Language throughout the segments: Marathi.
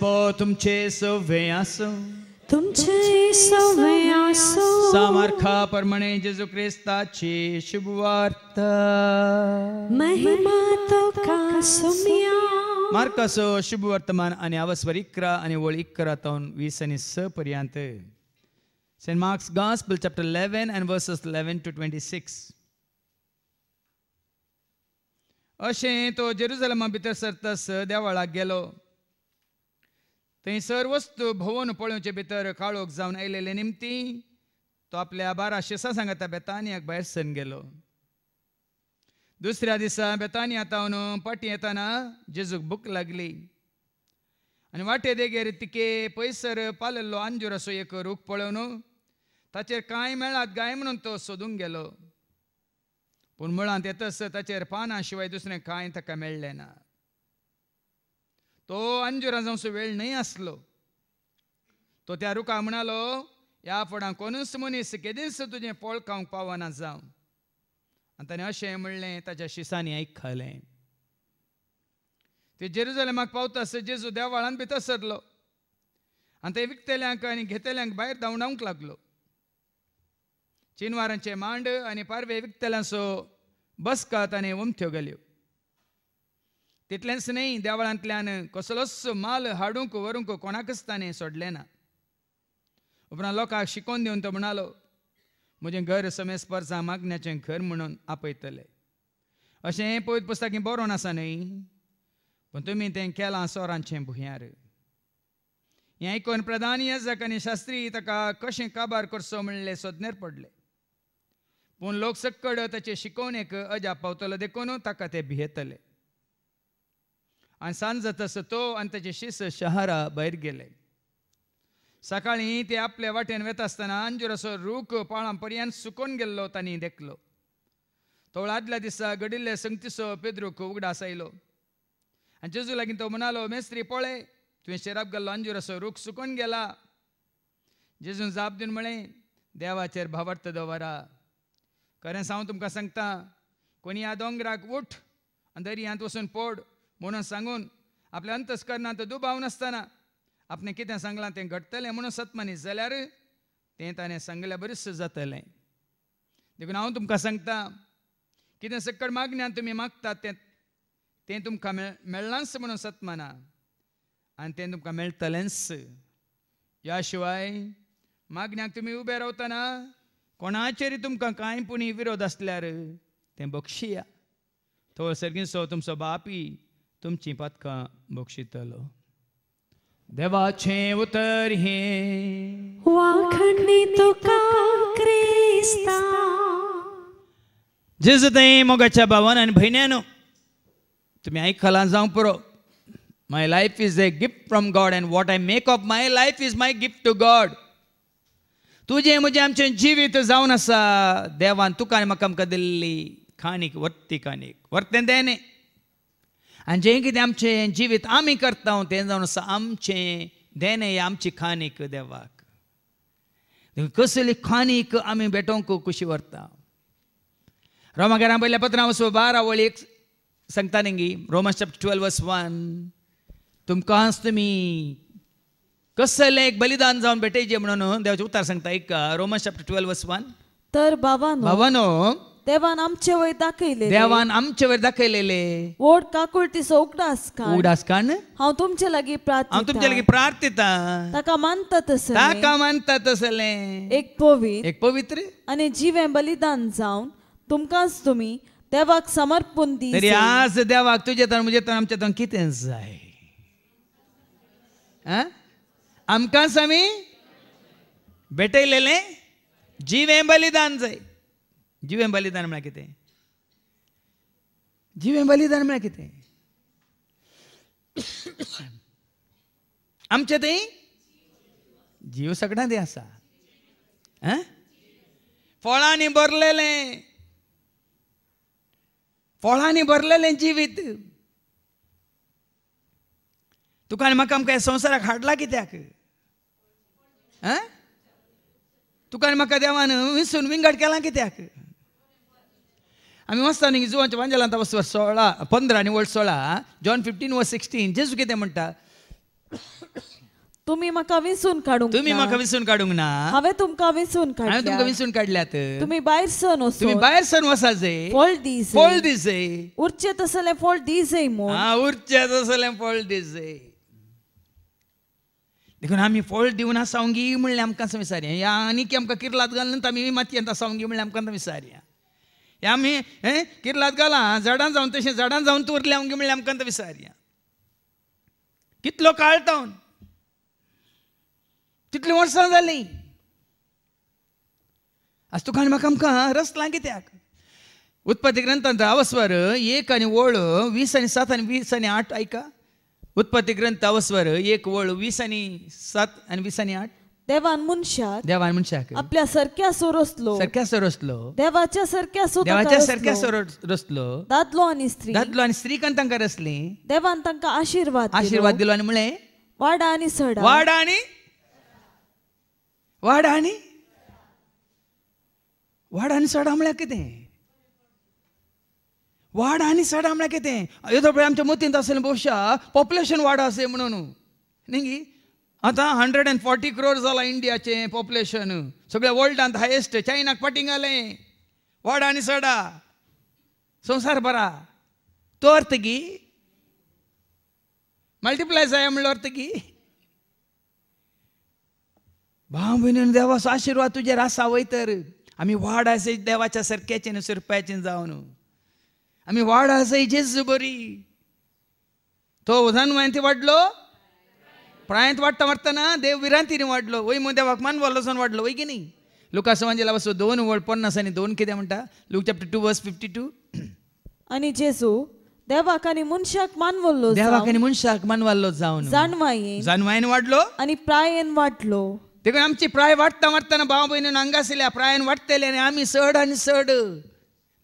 po तुमचे सव्वे आसो तुमचे सव्वे आसो सामर्था परमणे जेजू क्रिस्ताची शुभवार्ता महिमा तो का सुमिया मार्कासो शुभ वर्तमान आणि आवस्वर इकरा आणि वळ इकरा तावन वीस आणि स पर्यंत Saint Mark's gospel chapter 11 and verses 11 to 26 अशें तो जेरुजलमा भितर सरतस देवाळाक गेलो थंय सर वस्तू भोंवून पळोवचे भितर काळोख जावन आयलेले निमती तो आपल्या बाराशे सांगाता बेतानियाक भायर सन गेलो दुसऱ्या दिसा बेतानिया तावन पाटी येताना जेजूक भूक लागली आनी वाटे देगेर तिके पयसर पालल्लो आंजूर असो एक रूख पळोवन ताचेर कांय मेळात गाय म्हणून तो सोदूंक गेलो पूण मुळांत येतस ताचेर पानां शिवाय दुसरें कांय ताका मेळ्ळें ना तो अंजू राजांचो वेळ न्हय आसलो तो त्या रुका म्हणालो ह्या फुडां कोणूच मनीस केदीस तुजें पोळखावंक पावना जावं आनी ताणें अशें म्हणलें ताच्या शिसांनी आयकलें ते जेरुजलेमाक पावता जेजू देवाळान भितर सरलो आनी ते विकतेल्यांक आनी घेतेल्यांक भायर धांवडावंक लागलो चिनवारांचे मांड आनी पारवे विकतेल्यांचो बसका ताणें वमथ्यो घाल्यो तितलेंच नाही देवळांतल्यान कसलोच माल हाडूंक व्हरूंक कोणाकच ताणें सोडलें ना उपरांत लोकांक शिकोवन दिवन तो म्हणालो म्हजें घर समेस्पर्धा मागण्याचें घर म्हणून आपयतले अशें हें पवित पुस्तकें बरोवन आसा न्हय पूण तुमी तें केलां सोरांचें भुंयार हें आयकून प्रधान यजक आनी शास्त्री ताका कशें काबार करचो म्हणलें सोदनेर पडले पूण लोक सक्कड ताचे शिकोवणेक अजाप पावतलो देखून ताका ते भियेतले आणि सांज तसं तो आणि त्याचे शिष्य शहरा भायर गेले सकाळी ते आपल्या वाटेन वेता असताना असो रूख पाळां पर्यंत सुकोन गेल्लो तांणी देखलो तो आदल्या दिसा घडिल्ले संगतीसो पेद्रूक उगडास आयलो आणि जेजू लागीं तो म्हणालो मेस्त्री पळय तुवें शेराब गेल्लो असो रूख सुकोन गेला जेजून जाप दिवन म्हणे देवाचेर भावार्थ दवरा खरें हांव तुमकां सांगता कोणी ह्या दोंगराक उठ आनी दर्यांत वचून पोड म्हणून सांगून आपल्या अंतस्करणांत दुबाव नासतना आपण कितें सांगलां तें घडतलें म्हणून सत्मनीस जाल्यार तें ताणें सांगल्या बरेंचशें जातलें देखून हांव तुमकां सांगता कितें सकट मागण्यान तुमी मागतात तें तें तुमकां मेळ मेळनाच म्हणून सत्माना आनी तें तुमकां मेळटलेंच ह्या शिवाय मागण्याक तुमी उबे रावतना कोणाचेर तुमकां कांय पुणी विरोध आसल्यार तें बक्षिया सो तुमचो बापी तुमची पदकां भोगशितलो देवाचे उतर हे वाखणी तुका क्रिस्ता जिजतय मोगाच्या भावान आणि भयण्यानो तुम्ही ऐकला जाऊ पुरो my life is a gift from God and what I make of my life is my gift to God तुजें म्हजें आमचें जिवीत जावन आसा देवान तुका आनी म्हाका आमकां दिल्ली खाणीक वरती खाणीक वरते देणे आनी जें कितें आमचें जिवीत आमी करता तें जावन आसा आमचें देणें आमची खानीक देवाक कसली खानीक आमी बेटोंक कुशी व्हरता रोमागेरां पयल्या पत्रां वचूं बारा वळी सांगता नेगी रोमा चॅप्टर ट्वेल्व वस वन आस तुमी कसलें एक बलिदान जावन भेटयचें म्हणून देवाचें उतार सांगता एक रोमा चॅप्टर ट्वेल्व वस वन तर बाबा बाबानो देवान आमचे वयर दाखयले देवान आमचे वयर दाखयलेले ओड काकुळतीचो उगडास काण उगडास काण हांव तुमचे लागीं प्रार्थना हांव तुमचे लागीं प्रार्थिता ताका मानता तसले ताका मानता तसले एक पवित्र एक पवित्र आणि जीवें बलिदान जावन तुमकांच तुमी देवाक समर्पण दी तरी आज देवाक तुजे तर म्हजे तर आमचे तन कितें जाय आमकांच आम्ही भेटयलेलें जीवें बलिदान जाय ජීවෙන් බලිදාන बलिदान ජීවෙන් බලිදාන आमच्या आमच्यातही जीव सगळ्यात दे असा फळांनी भरलेले फळांनी भरलेले जिवीत तुका म्हाका आमकां संवसाराक हाडला कित्याक तुका म्हाका देवान विसून विंगड केला कित्याक आमी आणि न्ही वांजाला वांजेलांत वसवर सोळा पंदरा आनी वर्ड सोळा जॉन फिफ्टीन व सिक्स्टीन जेजू कितें म्हणटा तुम्ही मका विसून काढू तुम्ही मका विसून काढू ना हवे तुमका विसून काढ हांवें तुमकां विसून काढल्यात तुम्ही बाहेर सन वसो तुम्ही बाहेर सण वसाजे जे दिस फोल दिस दीस उरचे तसले फळ दीस मो हां उरचे तसले फळ दीस देखून आमी फळ दिवना सावंगी म्हणलें आमकां विसारया आनी आमकां किर्लात घालून आमी मातयेंत सावंगी म्हणले आमकां विसारया हे आमी हे किर्लात घाला झाडां जावन तशी झाडां जावन तूं उरलें आमगे म्हणले आमकां विसार या कितलो काळ तावन तितलीं वर्सां जालीं आज तुका आनी म्हाका आमकां रस कित्याक उत्पत्ती ग्रंथांत अवस्वर एक आनी ओळ वीस आनी सात आनी वीस आनी आठ आयका उत्पत्ती ग्रंथ अवस्वर एक ओळ वीस आनी सात आनी वीस आनी आठ देवान मनशाक देवान मनशाक आपल्या सारख्या सोरसलो सारख्या सोरसलो देवाच्या सारख्या सो देवाच्या सारख्या सोरसलो दादलो आणि स्त्री दादलो आणि स्त्रीकान तांकां रसली देवान तांकां आशीर्वाद आशीर्वाद दिलो आणि म्हळे वाडा आणि सडा वाडा आणि वाडा आणि वाडा आणि सडा म्हळ्यार कितें वाड आणि सडा म्हळ्यार कितें येदो पळय आमच्या मतींत आसलें भोवशा पॉप्युलेशन वाडा असें म्हणून न्ही आता हंड्रेड अँड फॉर्टी क्रोर झाला इंडियाचे पॉप्युलेशन सगळ्या वर्ल्डात हायेस्ट चायनाक आले वाडा आणि सडा संसार बरा तो अर्थ गी मल्टिप्लाय जाय म्हणलो अर्थ गी भाव भयणीन देवाचो आशिर्वाद तुजेर आसा तर आमी वाड असे देवाच्या सरक्याचे न्हू जाऊन जावन आमी वाड आसा जेज बरी तो उदान माहिती वाडलो प्रायत वाटता मारतना देव विरांतीन वाडलो वय मुद्या वाकमान वल्लोसून वाडलो वय की न्ही लुकासवांजेला वसो दोन वर्ड पन्नास आनी दोन कितें म्हणटा Luke chapter two verse fifty two आनी जेजू देवाक आनी मनशाक मानवल्लो देवाक आनी मनशाक मानवल्लो जावन जानवायेन जानवायेन वाडलो आनी प्रायेन वाडलो देखून आमची प्राय वाडटा वाडटना भाव भयणीन हांगासल्या प्रायेन वाडटले आनी आमी चड आनी चड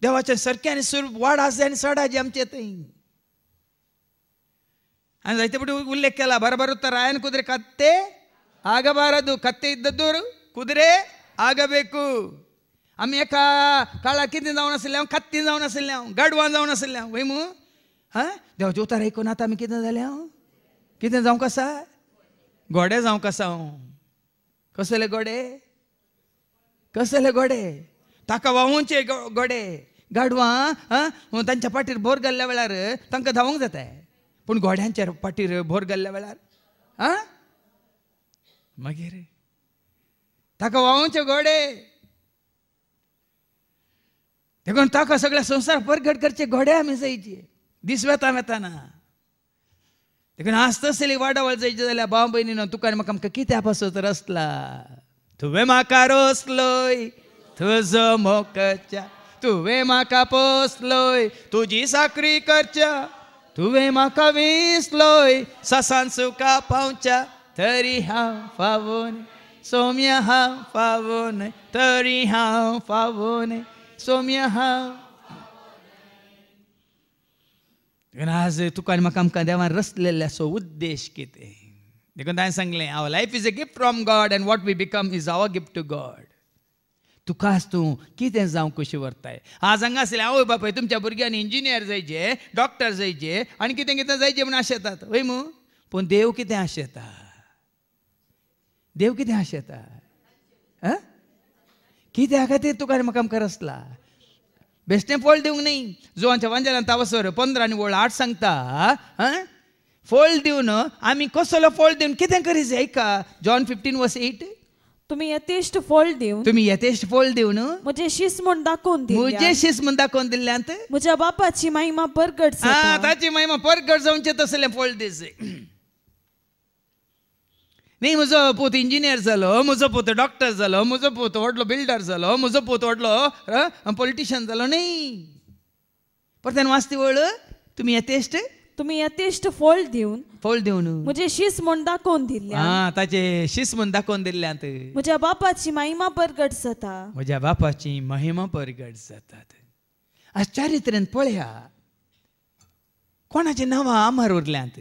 देवाचे सरके आनी सुर वाड आसा आनी चड आजी आमचे थंय हा जायचे फुटी उल्लेख केला बरा बरं उत्तर हायन कुदरे खत्ते आगं बारा तू खत्ते इथं कुदरे आग बेकू आम्ही एका काळात किती जाऊ नसले कत्ती जसं हा गाडवा जाऊ नसले हां देवाचं उतार ऐकून आता झाले हाऊ कसा घोडे जाऊ कसा हस गोडे कस गोडे ताका ववूंचे गोडे गाडवा हां त्यांच्या पाटील बोर गाल्ल्या वेळात जाताय पूण घोड्यांचेर पाटीर भोर गेल्ल्या वेळार आ मागीर ताका वावचे घोडे देखून ताका सगळ्या संवसार परगट करचे घोडे आमी जायचे दीस वेता वेताना देखून आज तसली वाडावळ जायची जाल्यार भाव भयणीन तुका म्हाका आमकां कित्या पासत रसला तुवें म्हाका रोसलोय तुजो मोकच्या तुवें म्हाका पोसलोय तुजी साकरी करच्या तु सुका सासांसकाच्या तरी हा फावन सोम्या हा फावन तरी हा फावन सोम्या हा आज तुक आणि देवा रचलेला असो उद्देश किती देखून our life is a gift from God and what be become is our gift to God तुकाच तूं कितें जावं कशी व्हरताय आज हांगा आसले आवय बापाय तुमच्या भुरग्यांनी इंजिनियर जायचे डॉक्टर जायचे आनी कितें कितें जायचे म्हण येतात वय मू पूण देव कितें आशेता देव कितें आशेता आं कित्या खातीर तुका म्हाका मुखार आसला बेश्टें फोल दिवंक न्ही जोवांच्या वांजल्यान तावसर पंदरा आनी वळ आठ सांगता आं फोल दिवन आमी कसलो फोल दिवन कितें करीचे आयका जॉन फिफ्टीन वस एट तुम्ही यथेष्ट फळ देऊन तुम्ही यथेष्ट फळ देऊन मुझे शिस म्हणून दाखवून दे मुझे शिस म्हणून दाखवून दिल्यांत मुझ्या बापाची महिमा परगट हा ताची महिमा परगट जाऊनचे तसले फळ दिसे न्ही म्हजो पोत इंजिनियर जालो म्हजो पोत डॉक्टर जालो म्हजो पोत व्हडलो बिल्डर जालो म्हजो पूत व्हडलो पॉलिटिशियन जालो पर परत्यान वाचते वळ तुम्ही यथेष्ट तुम्ही यथेष्ट फोल देऊन फोल देऊन म्हणजे शिस म्हूण दाखोवन दिल्ले ताचे शीस म्हूण दाखोवन दिल्ले म्हज्या बापाची महिमा परगट जाता म्हज्या बापाची महिमा परगट जातात आश्चर्य तरेन पळया कोणाची नांवां आमार उरल्यात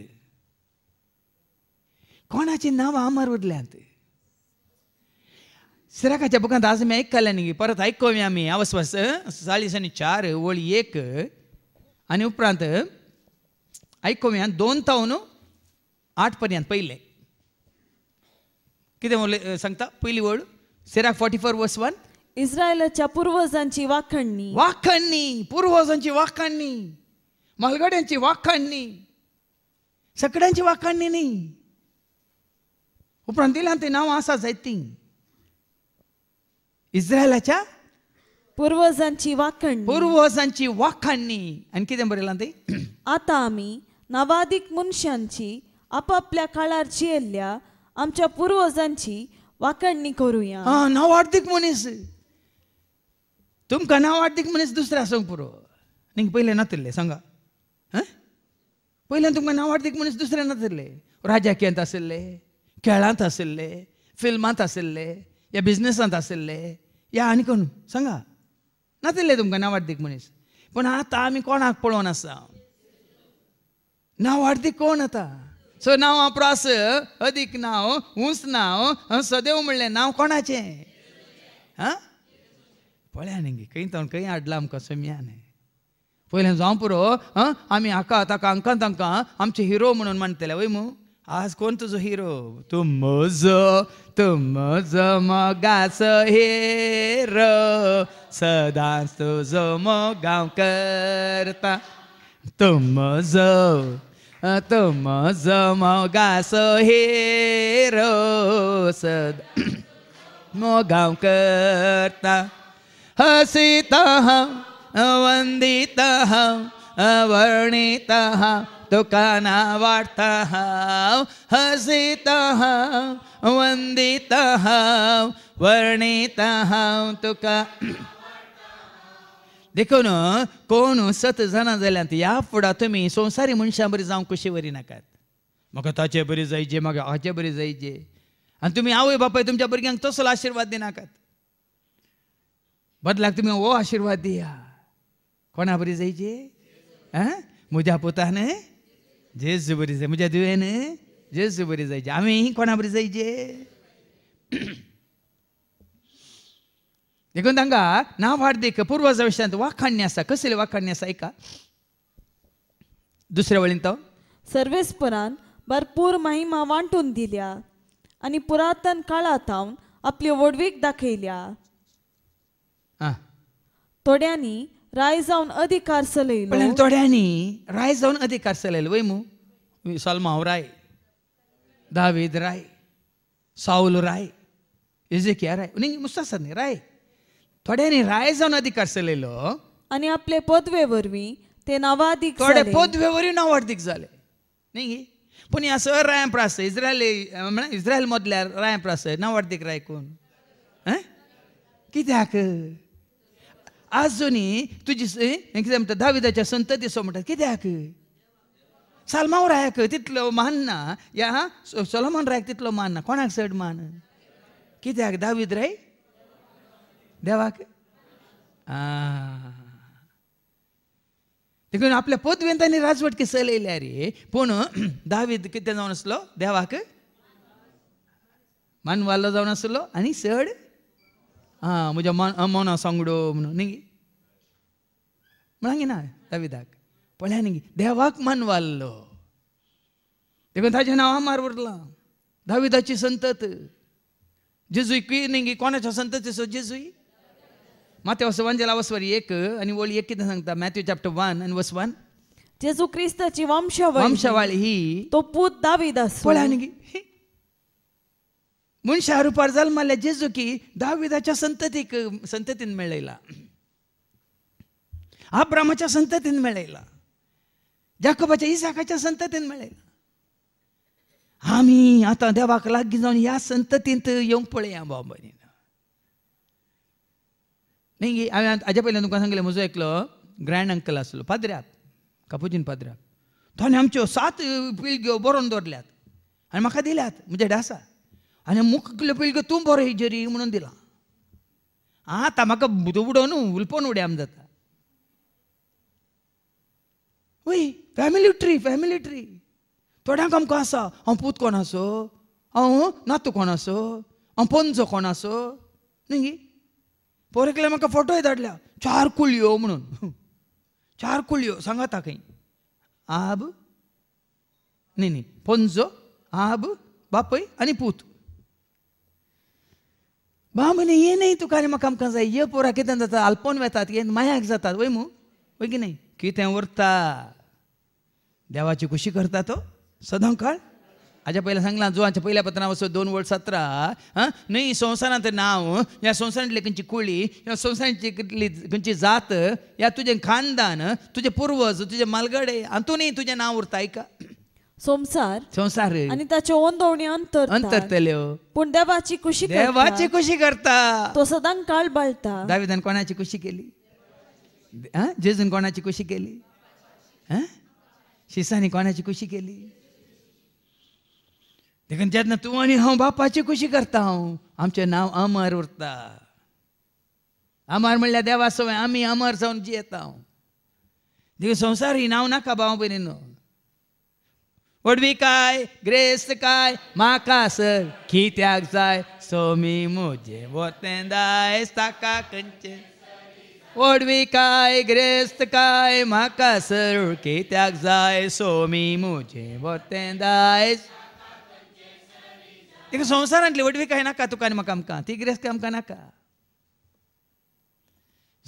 कोणाची नांवां आमार उरल्यांत सिराकाच्या बुकांत आज मी ऐकल्या न्ही परत ऐकूया आम्ही अवस्वास चाळीस आणि चार वळी एक आनी उपरांत आयकुया दोन तावन आठ पर्यंत पहिले कितें उलय सांगता पहिली वळ Sirach forty four verse one इस्रायलाच्या पूर्वजांची वाखणणी वाखणणी पूर्वजांची वाखणणी मालगड्यांची वाखणणी सगळ्यांची वाखणणी न्ही उपरांत दिलां ती नाव आसा जायतीं इस्रायलाच्या पूर्वजांची वाखणणी पूर्वजांची वाखणणी आनी कितें बरयलां ते आतां आमी नवादीक मनशांची आपापल्या काळार जियेल्ल्या आमच्या पूर्वजांची वाकडणी करूया हा मनीस तुमकां नवार्थिक मनीस दुसऱ्या आसूंक पुरो निंग पयले नातिल्ले सांगा पहिले पयल्यान तुमकां नवार्थिक मनीस दुसऱ्या नातिल्ले राजकीयांत असले खेळांत आशिल्ले फिल्मांत आशिल्ले या बिझनेसात आशिल्ले या आनी कोण सांगा नातिल्ले तुमकां नवार्दीक मनीस पूण आतां आमी कोणाक पळोवन आसा नाव हार्दीक कोण आता सो नाव वापरास अदीक नाव उंच नाव सदैव म्हणलें नाव कोणाचे पळ्या पळया न्ही खंय तो खंय हाडला आमकां समियान पयलें जावं पुरो हां आमी हाका ताका हांकां तांकां आमचे हिरो म्हणून मानतले वय मू आज कोण तुजो हिरो तूं म्हजो तूं म्हजो मोगास हिरो सदांच तुजो मोगांव करता तूं म्हजो तुम जमगास हेरो सद मोगाव करता हसित वंदित वर्णित तुका ना वाटता हसित वंदित वर्णित तुका देखो देखून कोण सत जाणा जाल्यात ह्या फुडा तुमी संवसारी मनशां बरी जावं कशी वरी नाकात म्हाका ताचे बरी जायचे म्हाका हाचे बरी जायचे आनी तुमी आवय बापाय तुमच्या भुरग्यांक तसलो आशिर्वाद दिनाकात बदलाक तुमी हो आशिर्वाद दिया कोणा बरी जायचे आं म्हज्या पुतान जेज बरी जाय म्हज्या दुवेन जेजू बरी जायचे आमी कोणा बरी जायचे ನಿಗಂದಂಗ ನಾವು ಹಾಡ್ದೇಕ ಪೂರ್ವಜ वाखाण्य असा ವಾಖಾನ್ಯಾಸ वाखाण्य असा ऐका दुसऱ्या वळींत सर्वेस सर्वेस्परान भरपूर महिमा वांटून दिल्या आणि पुरातन काळात आपली वडवीक दाखयल्या थोड्यांनी राय जाऊन अधिकार चलयलो थोड्यांनी राय जाऊन अधिकार चलयलो वय मू सलमाव राय दावेद राय साऊल राय एजेकिया राय न्ही मुस्तासाद राय थोड्यांनी जाऊन अधिकार चलयलो आणि आपले पदवे वरवीं ते नवाधिक थोडे पदवे वरवीं नवाधिक झाले न्ही पूण या सर राय प्रास इस्रायल म्हणजे इस्रायल मधल्या राय प्रास नवाधिक राय कोण कित्याक आजुनी तुजी कितें म्हणटा दाविदाच्या संततीचो म्हणटा कित्याक सालमाव रायाक तितलो मान ना या सलमान रायक तितलो मान ना कोणाक चड मान कित्याक दावीद राय देवाक देखून आपल्या पोतवेंतांनी राजवट केसर येयल्या रे पूण दावीद कितें जावन आसलो देवाक मानवालो जावन आसलो आनी चड आं म्हज्या मन मना सांगडो म्हणून न्ही म्हणांगी ना दाविदाक पळया न्ही देवाक मानवाल्लो देखून ताजें नांव आमार उरलां दाविदाची संतत जेजूय न्ही कोणाच्या संतत सो जेजूय मातेवासवांजेला वसवर एक आणि ओळी एक किती सांगता मॅथ्यू चॅप्टर वन आणि वस वन जेजू क्रिस्ताची वंशावळी वंशावळी ही तो पूत दावीद पळानगी मुनशा रुपार जल्माल्या जेजू की दाविदाच्या संततीक संततीन मेळयला आब्रामाच्या संततीन मेळयला जाकोबाच्या इसाकाच्या संततीन मेळयला आम्ही आता देवाक लागी जाऊन या संततींत येवंक पळया बाबा नाही हांवें हाज्या पयलीं तुमकां सांगलें म्हजो एकलो ग्रँड अंकल आसलो पाद्र्याक कापुजीन पाद्र्याक थोडे आमच्यो सात पिळग्यो बरोवन दवरल्यात आनी म्हाका दिल्यात म्हज्या डासा आनी मुख्यो पिळग्यो तूं बरो जरी म्हणून दिलां आतां म्हाका उडोवन उलपोवन उड्याम जाता वय फॅमिली ट्री फॅमिली ट्री थोड्यांक आमकां आसा हांव पूत कोण आसो हांव नातू कोण आसो हांव पोन्जो कोण आसो न्ही पोरेकले म्हाका फोटोय धाडल्या चार यो म्हणून चार यो सांगाता खंय आब न्ही न्ही पोंजो आब बापय आनी पूत बा म्हणे हे नाही तुका आनी म्हाका आमकां जाय ये पोरा कितें जाता आल्पोन वेतात ये मायाक जातात वय मू वय की नाही कितें उरता देवाची खुशी करता तो हो. सदां काळ आजा पहिला सांगला जो पहिल्या पत्रावर दोन वर्ष सतरा हां न्हय संवसारांत नांव ह्या संवसारांतली खंयची कुळी या संवसारांची खंयची जात या तुझे खानदान तुझे पूर्वज तुझे मालगडे हातूनय तुजें नांव उरता आयका संसार संसार आणि ओन दोन्ही अंतर अंतरतल्यो पूण देवाची कुशी देवाची कुशी करता तो सदां काळ बाळता दाविदान कोणाची कुशी केली हां जेजून कोणाची कुशी केली हां शिसानी कोणाची कुशी केली देखून जेन्ना तूं आनी हांव बापाची खुशी करता हांव आमचें नांव अमर उरता अमर म्हणल्यार देवा सवय आमी अमर जावन जियेता हांव देखून संवसार ही नांव नाका भाव न्हू वडवी काय ग्रेस काय म्हाका सर कित्याक जाय सोमी मोजे वतें दायज ताका खंयचें ओडवी काय ग्रेस्त काय म्हाका सर कित्याक जाय सोमी म्हजें वतें दायज तिका संसारांतली वटवी काय नाका तुका आणि म्हाका आमकां ती गिरेस्त आमकां नाका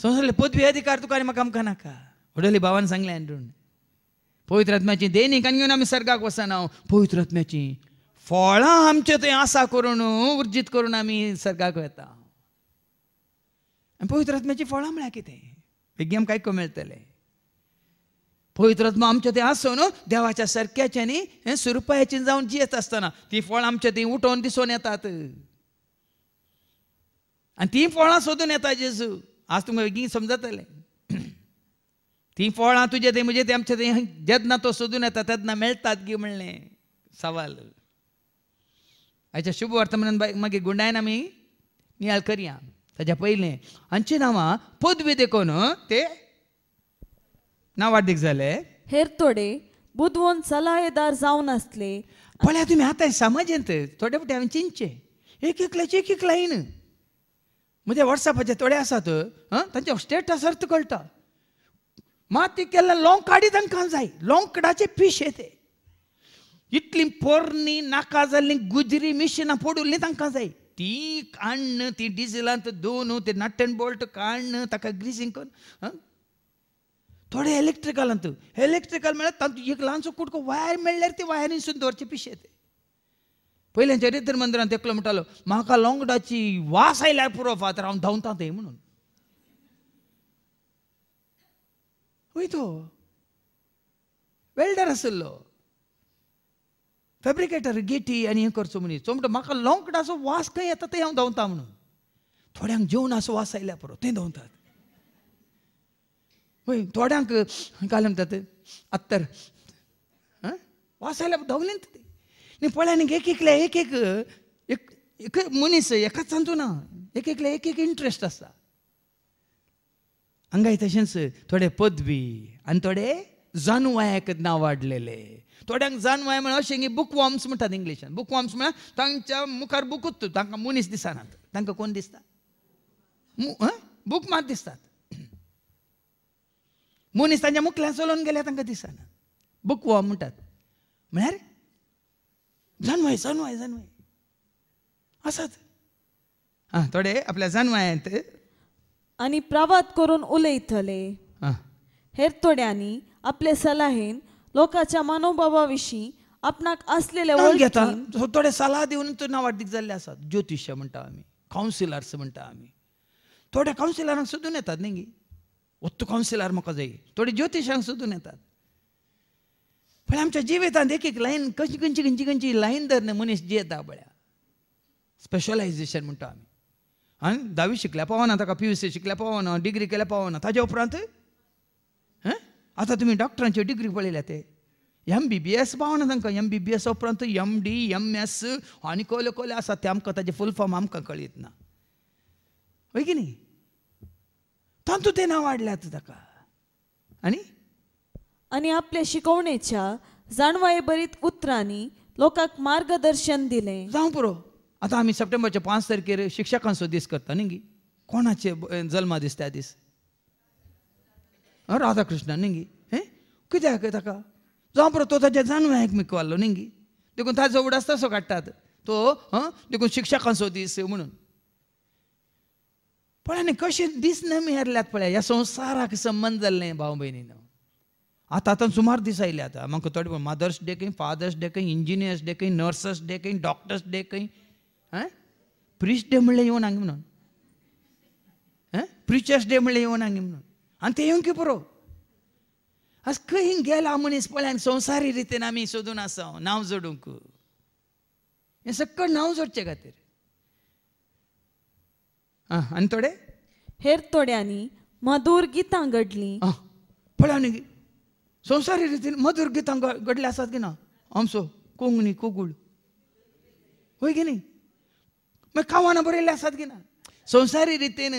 संसारले पदवी अधिकार तुका आणि म्हाका आमकां नाका उडयली भावान सांगले अंडून पवित्र आत्म्याची दैनी कांग घेवन आमी सर्गाक वसना हो। पवित्र आत्म्याची फळां आमचे थंय आसा करून उर्जीत करून आमी सर्गाक वेता आनी हो। पवित्र आत्म्याची फळां म्हळ्यार कितें बेगी आमकां कमी मेळटलें पवित्रात्मा आमच्या ते आसून देवाच्या सरक्याच्यानी सुरपयाची जाऊन येत असताना ती फळां आमच्या ती उठवून दिसून येतात आणि ती फळां सोदून येतात जेजू आज तुमकां समजत आले ती फळां तुझे ते म्हणजे ते आमचे ते जेदना तो सोदून येता तेदना मिळतात गी म्हणलें सवाल अच्छा शुभ वार्ता म्हणून मागीर गुंडायन आमी नियाल करूया त्याच्या पहिले आमची नांवां पदवी देखून ते ना वाड्डीक जाले हेर थोडे बुधवून सलाहेदार जावन असले पळया तुमी आतां समाजांत थोडे फुडें हांवें चिंचे एक एकल्याची एक एक लाईन म्हणजे वॉट्सॅपाचे थोडे आसात हां स्टेटस अर्थ कळटा माती केल्ल्या लोंकाडी तांकां जाय लोंकडाचे पीश येते इतली पोरणी नाका जाल्ली गुजरी मिशिनां पडुल्लीं तांकां जाय ती काडण ती डिझेलांत दोन ते नट बोल्ट काडण ताका ग्रिसींग करून थोडे इलेक्ट्रिकल अंत इलेक्ट्रिकल म्हळ्यार तातूंत एक ल्हानसो कुडको वायर मेळ्ळ्यार ते निसून दवरचे पिशे ते पहिल्या चरित्र मंदिरान तेकलो म्हणटालो म्हाका लोंगडाची वास आयल्या पुरो फातर हा धावता थंय म्हणून वयतो वेल्डर आसलो फॅब्रिकेटर गेटी आनी हे करचो म्हणजे तो म्हणटा म्हाका लोंगडाचो वास खंय येता ते हांव धांवता म्हणून थोड्यांक जेवणाचो वास आयल्या पुरो ते धांवतात होय थोड्यांक घालून म्हणतात आत्तर आं वासायला दोगलें ते न्ही पळय न्ही एक एकले एक एक एक एक मनीस एकाच ना एक एकल्या एक एक इंट्रस्ट आसता हांगाय तशेंच थोडे पदवी आनी थोडे जानवायक नांव वाडलेले थोड्यांक जानवाय म्हळ्यार अशें बुक वॉर्म्स म्हणटात इंग्लिशान बुक वॉर्म्स म्हणल्यार तांच्या मुखार बुकूच तांकां मनीस दिसनात तांकां कोण दिसता बुक मात दिसतात मोनिस्तांच्या मुखल्यान चलोन गेल्या तांकां दिसना बूक म्हणटात म्हळ्यार जानवाय जानवाय जानवाय आसात आं थोडे आपल्या जानवायांत आनी प्रवाद करून उलयतले हेर थोड्यांनी आपले सलाहेन लोकांच्या मनोभावा विशीं आपणाक असलेले नांव घेता थोडे सलाह दिवन तर नांव वाडीक जाल्ले आसात ज्योतिश म्हणटा आमी कावन्सिलर्स म्हणटा आमी थोड्या कावन्सिलरांक सोदून येतात न्ही ಒತ್ತು म्हाका जाय थोडी ज्योतिषांक सोदून येतात पण आमच्या जिवितांत एक एक लायन खंयची खंयची खंयची खंयची लायन धरणे मनीस जियेता पळया स्पेशलायझेशन म्हणटा आमी आनी धावी शिकल्या पावना ताका पी यू सी शिकल्या पावना डिग्री केल्या पावना ताज्या उपरांत आतां तुमी डॉक्टरांच्यो डिग्री पळयल्या ते एम बी बी एस पावना तांकां एम बी बी एस उपरांत एम डी एम एस आनी कोले कोले आसा ते आमकां ताजे फूल फॉर्म आमकां कळीत ना हय की न्ही तांतू तेना वाढल्यात ताका आनी आणि आपल्या शिकवणेच्या जाणवाये बरीत उतरांनी लोकांक मार्गदर्शन दिलें जावं पुरो आतां आमी सप्टेंबरच्या पांच तारखेर शिक्षकांचो दीस करता न्ही गी कोणाचे जल्मा दीस त्या दीस राधाकृष्ण न्ही गी हे कित्याक ताका जावं पुरो तो ताच्या जाणव्यांक मिकवाल्लो न्ही गी देखून ताजो उडास तसो काडटात तो देखून शिक्षकांचो दीस म्हणून पळ्याने कशें दिसना मी पळ्या पळया ह्या संवसाराक संबंद नाही भाऊ बहिणीनं आता आता सुमार दीस आयले आतां म्हाका थोडे पण मदर्स डे काही फादर्स डे काही इंजिनियर्स डे काही नर्सस डे काही डॉक्टर्स डे काही आं प्रिस्ट डे म्हणले येऊन हांगा म्हणून आं प्रिचर्स डे म्हणले येऊन हांगा म्हणून आनी ते येऊन की पुरो आज खंय गेला मनीस पळ्यान संवसारी रितीन आम्ही सोदून असं नाव जोडूंक हे सगळं नाव जोडचे खातीर आनी थोडे हेर थोड्यांनी मधुर गीतां घडलीं पळया न्ही संवसारी रितीन मधुर गीतां घडले आसात की ना आमचो कोंकणी कोगूळ होय की न्ही मागीर कावानां बरयल्ले आसात की ना संवसारी रितीन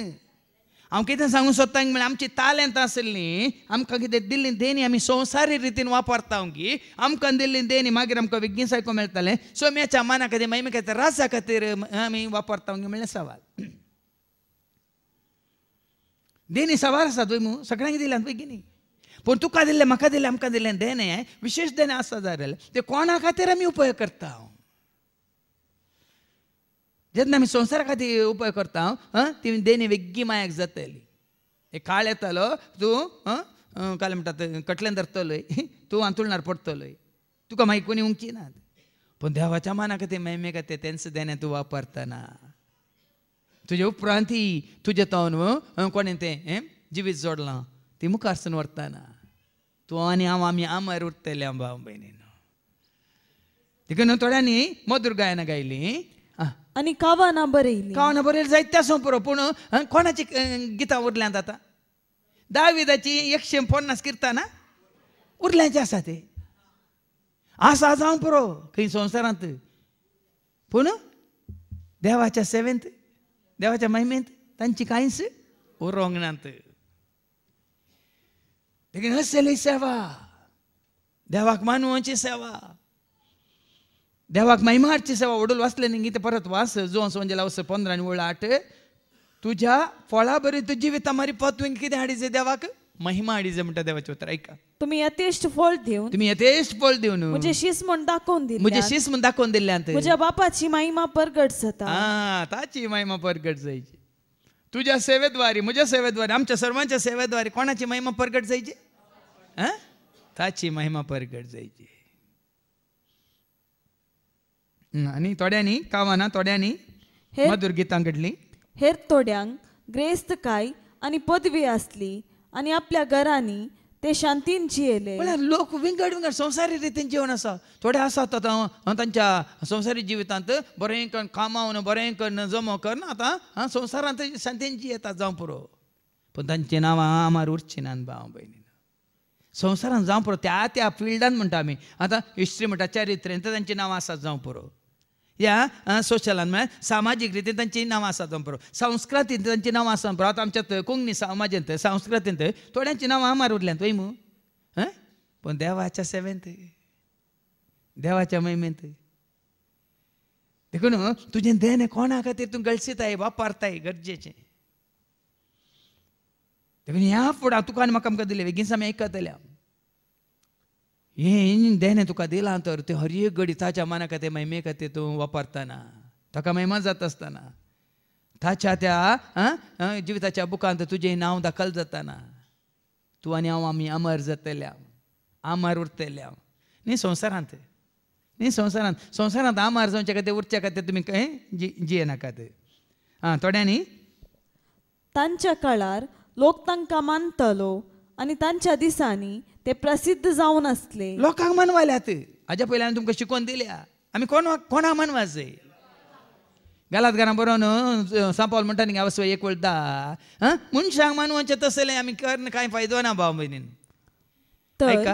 हांव कितें सांगूक सोदता म्हणल्यार आमची तालेंत आसलीं आमकां कितें दिल्ली देणी आमी संवसारी रितीन वापरता की आमकां दिल्ली देणी मागीर आमकां विज्ञेस आयकूंक सो सोम्याच्या मना खातीर मागीर खातीर राजा खातीर आमी वापरता म्हणल्यार सवाल देणे सवार आसा तुवें म्हणून सगळ्यांक दिल्यान पळय पण पूण तुका दिल्लें म्हाका दिल्लें आमकां दिल्लें देणें हें विशेश देणें आसा जाल्यार ते कोणा खातीर आमी उपयोग करता हांव जेन्ना आमी संवसारा खातीर उपयोग करता हांव ती देणी वेगळी मायाक जातली हे काळ येतालो तूं काल म्हणतात कटल्यान धरतलोय तूं आंतुळणार पडतलोय तुका मागीर कोणी उंची नात पूण देवाच्या मना खातीर मेमे खातीर तेंच देणे तूं वापरतना तुझ्या उपरांति तुझे कोणें तें हें जिवीत जोडलां ती मुखारसून व्हरताना तूं आनी हांव आमी आमार उरतले भाव भयणीन तिका थोड्यांनी मधुर गायना गायली आनी कावाना बरयली कावाना बरयली जायत त्या सोंपरो पूण कोणाची गितां उरल्यां जाता दाविदाची एकशे पन्नास किर्ताना उरल्यांचे आसा ते आसा जावं पुरो खंय संवसारांत पूण देवाच्या सेवेंत देवाच्या महिमेत त्यांची काहीच उरंगणांत लेकिन सेवा देवाक मानवांची सेवा देवाक महिमाची सेवा वडूल वाचले न्ही ते परत वास जो वस लावस आणि ओळ आठ तुझ्या फळा बरी तुझी जिविता मारी पत्वेन कितें हाडीचे देवाक महिमा जे म्हणतात देवाचे उत्तर ऐका तुम्ही यथेष्ट फळ देऊन तुम्ही यथेष्ट फळ देऊन म्हणजे शिस म्हणून दाखवून दिली म्हणजे शिस म्हणून दाखवून दिल्या तुझ्या बापाची महिमा परगट जाता ताची महिमा परगट जायची तुझ्या सेवेद्वारे माझ्या सेवेद्वारे आमच्या सर्वांच्या सेवेद्वारे कोणाची महिमा परगट जायची ताची महिमा परगट जायची आणि थोड्यांनी कावाना थोड्यांनी मधुर कडली हेर थोड्यांक ग्रेस्त काय आणि पदवी असली आणि आपल्या घरांनी ते शांतीन जियेले म्हळ्यार लोक विंगड विंगड संवसारी रितीन जीवन आसा थोडे आसा आतां तांच्या संवसारी जिवितांत बरें करून कामावन बरें करून जमो आता आतां संवसारांत शांतीन जियेता जावं पुरो पूण तांची नांवां आमार उरचीं नान भाव भयणी संवसारांत जावं पुरो त्या त्या फिल्डान म्हणटा आमी आतां हिस्ट्री म्हणटा चारित्र्यांत तर तांचीं नांवां आसात जावं पुरो या सोशल सामाजीक रितीन तांची नावां आसा परत संस्कृतीन तांची नावां आसा परत आता आमच्या थंय कोंकणी समाजान थंय संस्कृतीन थंय थोड्यांची नांवां आमार उरल्यान पळय मू पण देवाच्या सेवेंत देवाच्या महिमेंत देखून तुजें देन कोणा खातीर तूं गळसिताय वापरताय गरजेचें देखून ह्या फुडें तुका आनी म्हाका आमकां दिलें बेगीन आमी हांव देणे तुका दिला तर ते हर एक घडी ताच्या मनाक ते महिमे ते तूं वापरतना ताका महिमा जात असताना ताच्या त्या जिविताच्या बुकांत तुझे नाव दाखल जाताना तू आणि हांव आम्ही अमर जातल्या आमार उरतल्या न्ही संवसारांत न्ही संवसारांत संवसारांत आमार जावचे खातीर उरचे खातीर तुमी जिये नाका ते आं थोड्यांनी तांच्या काळार लोक तांकां मानतलो आनी तांच्या दिसांनी ते प्रसिद्ध जाऊन असले लोकांक मनवाल्यात हाज्या पयली हांवें तुमकां शिकोवन दिल्या आम्ही कोण कोणा मनवाचे गेलात घरा बरोवन सांपावल म्हणटा न्ही वसो एक वळटा मनशांक मानवचें तसलें आमी कर्ण कांय फायदो ना भाव भयणीन तर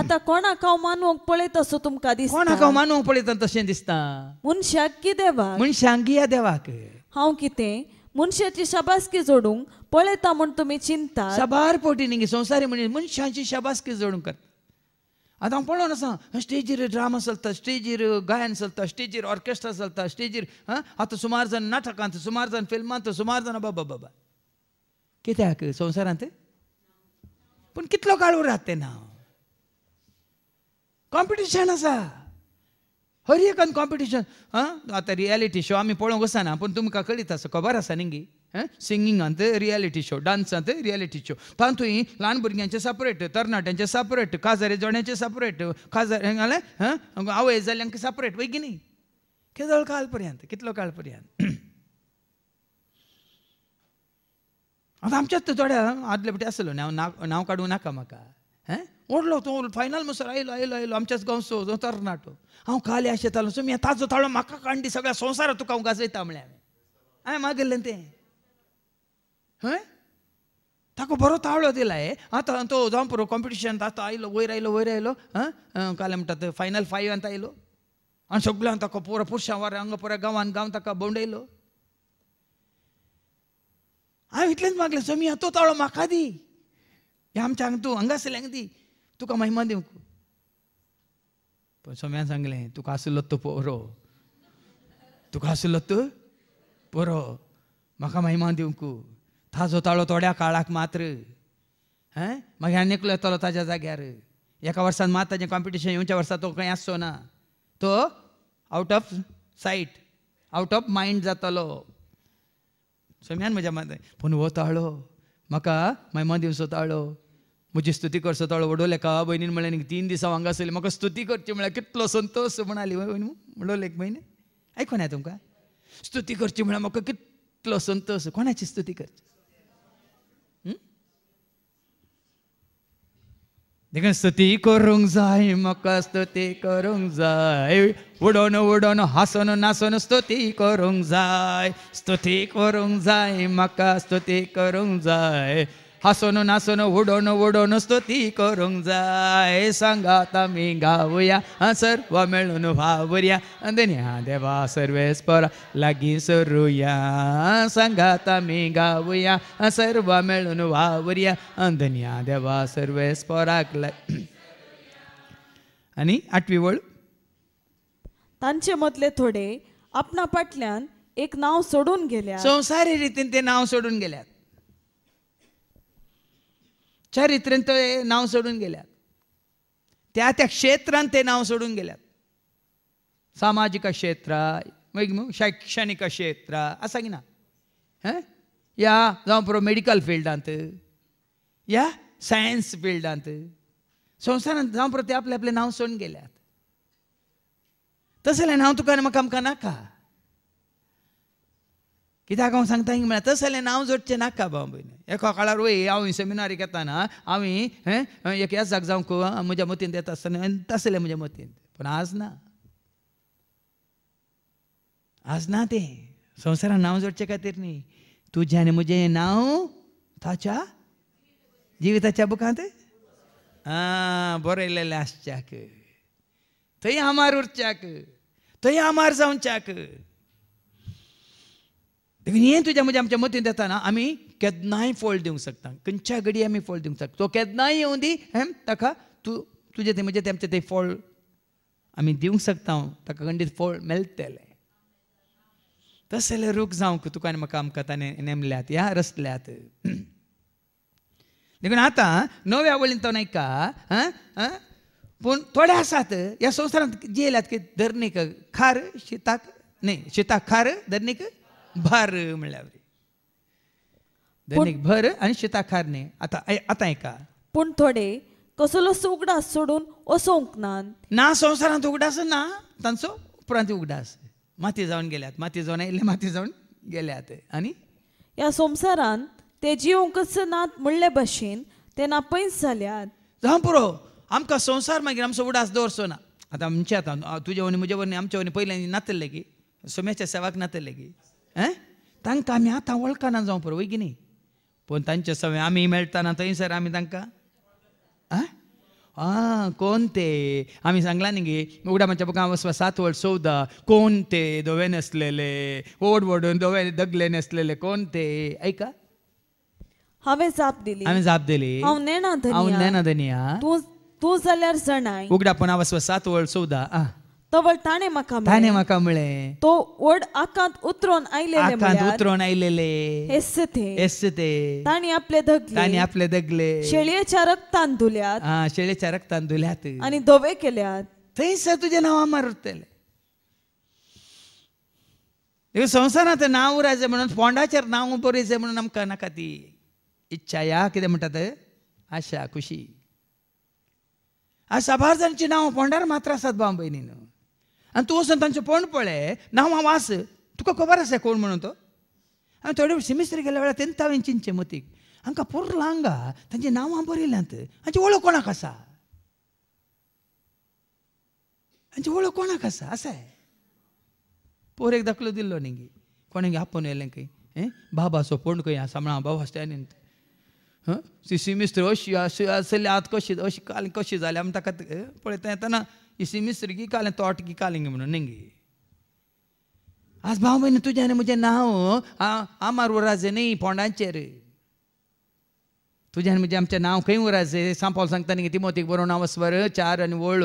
आतां कोणाक हांव मानवंक पळयत असो तुमकां दिसता कोणाक हांव मानवंक पळयता तशें दिसता मनशाक कितें देवा मनशांक गिया देवाक हांव कितें मनशाची शाबासकी जोडूंक पळयता म्हूण तुमी चिंता शबार पोटी निगे संवसारी म्हणजे मनशांची शाबासकी जोडूंक करता आतां हांव पळोवन आसा स्टेजीर ड्रामा चलता स्टेजीर गायन चलता स्टेजीर ऑर्केस्ट्रा चलता स्टेजीर आं आतां सुमार जाण नाटकांत सुमार जाण फिल्मांत सुमार जाण बाबा बाबा कित्याक संवसारांत पूण कितलो काळ उरत तेन्ना कॉम्पिटिशन आसा हर हरिएकान कॉम्पिटिशन हां आतां रियलिटी शो आम्ही पळोवंक वसना पूण तुमकां कळीत आसा खबर आसा न्ही गी सिंगिंगांत रियलिटी शो डान्सांत रियलिटी शो थंय ल्हान भुरग्यांचे सेपरेट तरणाट्यांचे सेपरेट काजारे जोड्यांचे सेपरेट काजार हांगाले हां आवय जाल्यांक सेपरेट वय की न्ही केदळ काल पर्यंत कितलो काळ पर्यंत आतां आमच्याच थोड्या आदले पटी आसलो नाव हांव नांव काडूं नाका म्हाका ओढलो तो फायनल मुसर आयलो आयलो आयलो आमच्याच गांव जो तरणाटो हांव काले शेतालो सो मी ताजो ताळो म्हाका कांडी सगळ्या संवसार तुका हांव गाजयता म्हळ्यार हांवें हांवें मागिल्लें तें हय ताका बरो ताळो दिला हे आतां तो जावं पुरो कॉम्पिटिशन आतां आयलो वयर आयलो वयर आयलो हां काल म्हणटा फायनल आतां आयलो आनी सगळ्यांक ताका पुरो पुरशां वारें हांगा पुरो गांवान गांव ताका भोंवडयलो हांवें इतलेंच मागलें मी तो ताळो म्हाका दी हे आमच्या हांगा तूं हांगासल्यांक दी तुका महिमा दिवंक पण सोम्यान सांगलें तुका आसलो तो पोरो तुका असलो तो पोरो म्हाका महिमा दिवंक ताजो ताळो थोड्या काळाक मात्र हैं मागीर आनी एकलो येतलो ताज्या जाग्यार एका वर्सान मात ताजें कॉम्पिटिशन येवच्या वर्सा तो खंय आसचो ना तो out of sight out of mind जातलो सोम्यान म्हज्या मात पूण हो ताळो म्हाका महिमा दिवचो ताळो म्हजी स्तुती करचो तळ वडोले का भयणीन म्हणलें न्ही तीन दिसां हांगा आसले म्हाका स्तुती करची म्हळ्यार कितलो संतोश म्हणाली भयणी म्हणलो एक भयणी आयकून हांवें तुमकां स्तुती करची म्हळ्यार म्हाका कितलो संतोश कोणाची स्तुती करची देखून स्तुती करूंक जाय म्हाका स्तुती करूंक जाय उडोवन उडोवन हांसोन नासोन स्तुती करूंक जाय स्तुती करूंक जाय म्हाका स्तुती करूंक जाय हसोनो नसोनो उडोनो उडोनो स्तुती करूंक जाय सांगात मी गावया सर्व मिळून वावुया देन्या देवा सर्वेस लागी लागीं सरुया सांगात मी गावया सर्व मिळून वावुया देन्या देवा सर्वेस पराक आठवी वळ तांचे मधले थोडे आपणा फाटल्यान एक नाव सोडून गेल्या संवसारी रितीन ते नाव सोडून गेल्यात चारित्र्यन ते नाव सोडून गेल्यात त्या त्या क्षेत्रात ते नाव सोडून गेल्यात सामाजिक क्षेत्र शैक्षणिक क्षेत्र असा की ना हं या जावं पुरो मेडिकल फिल्डांत या सायन्स फिल्डांत संवसारांत जावं पुरो ते आपले आपले नाव सोडून गेल्यात तसं जाल्यार तुका म्हाका आमकां नाका कित्याक हांव सांगता म्हळ्यार तसं जाल्यार नांव जोडचें नाका भाव एका काळार वय हांव सेमिनारीक येताना हांवें एक याचाक जावंक म्हज्या मतीन येता आसतना तसले म्हज्या मतीन पूण आज ना आज ना तें संवसारान नांव जोडचे खातीर न्ही तुजें आनी म्हजें नांव ताच्या जिविताच्या बुकांत आं बरयलेलें आसच्याक थंय आमार उरच्याक थंय आमार जावच्याक देखून हें तुज्या म्हज्या आमच्या मतीन येताना आमी केदनाय फळ दिवंक शकता खंयच्या घडी आमी फळ दिवंक शकता तो केदनाय येवं दी हेम ताका तूं तुझे तें म्हणजे तेमचें ते फळ आमी दिवंक शकता ताका खंडीत फळ मेळटलें तशें जाल्यार रूख जावंक तुका आनी म्हाका आमकां ताणें नेमल्यात ह्या रसल्यात देखून आतां नव्या वळीन तो नायका पूण थोडे आसात ह्या संवसारांत जी येयल्यात की धरणीक खार शिताक न्ही शिताक खार धरणीक भार म्हणल्यार दैनिक भर आणि शिताखारने आता आता ऐका पूण थोडे कसलो उगडास सोडून असोक ना संवसारांत उगडास ना तांचो उपरांत उगडास माती जावन गेल्यात माती जावन आयिल्ले माती जावन गेल्यात आणि या संसारात ते जीवकच नात म्हणले भाशेन ते पैस जाल्यात जावं पुरो आमकां संवसार मागीर आमचो उडास दवरचो ना आतां आमच्या आता तुजे वनी म्हजे वनी आमचे वनी पहिल्यांनी नातल्ले की सोम्याच्या सेवाक नातल्ले की तांकां आमी आतां वळखना जावं पुरो वय पण तांचे सवय आम्ही मेळताना थंयसर सर तांकां आ आ कोण ते आम्ही सांगला न्ही गे उघड्या म्हणजे बुकां सात वर्स सौदा कोण ते धवे नसलेले ओढ वडून दोवे दगले नसलेले कोण ते ऐका हवे जाप दिली आम्ही जाप दिली हा नेणा धनिया हांव नेणा धनिया तूं तूं जाल्यार जणाय उगडापण सात वर्स सौदा आ तवळ ताणे ताणे म्हाका तो ओड आकांत उतरून आयलेले आकांत उतरोन आयलेले हेस ते हेस ते ताणी आपले धगले ताणी आपले दगले शेळयेच्या रक्तान धुल्यात हा शेळयेच्या रक्तान धुल्यात आणि दोवे केल्यात थंयस तुझे नांवां मारतले हे संसारात नांव उरायचें म्हणून फोंडाचेर नांव बरयचें म्हणून आमकां नाका ती इच्छा या कितें म्हणटात आशा खुशी आज साबार जाणांची नांव फोंडार मात्र आसात भाव भयणी आनी तूं वसून तांचें पोंड पळय हांव वास तुका खबर आसा कोण म्हणून तो हांवें थोडे सिमिस्टर गेल्या वेळार तेन्ना हांवें चिंचे मतीक हांकां पुरो हांगा तांचीं नांवां बरयल्यांत हांची वळख कोणाक आसा हांची वळख कोणाक आसा आसाय पोर एक दाखलो दिल्लो न्ही कोणाक आपोवन येयलें खंय हें बाबा सोपोण खंय आसा म्हणून बाबा स्टॅनीन हां सिमिस्टर अशी अशी आसली आत कशी अशी काल कशी जाल्या आमी ताका पळयता येताना इसी मिस्र की कालें तोट की कालेंगे म्हणून नेंगे आज भाव जाने बहिणी तुझ्याने म्हजे नाव हो, आमार उराजे नाही पोंडांचेर तुझ्यान म्हणजे आमचें नाव खंय हो, उराजे हो सांपावल सांगता न्ही तिमोतीक बरोवन नाव स्वर चार आनी वळ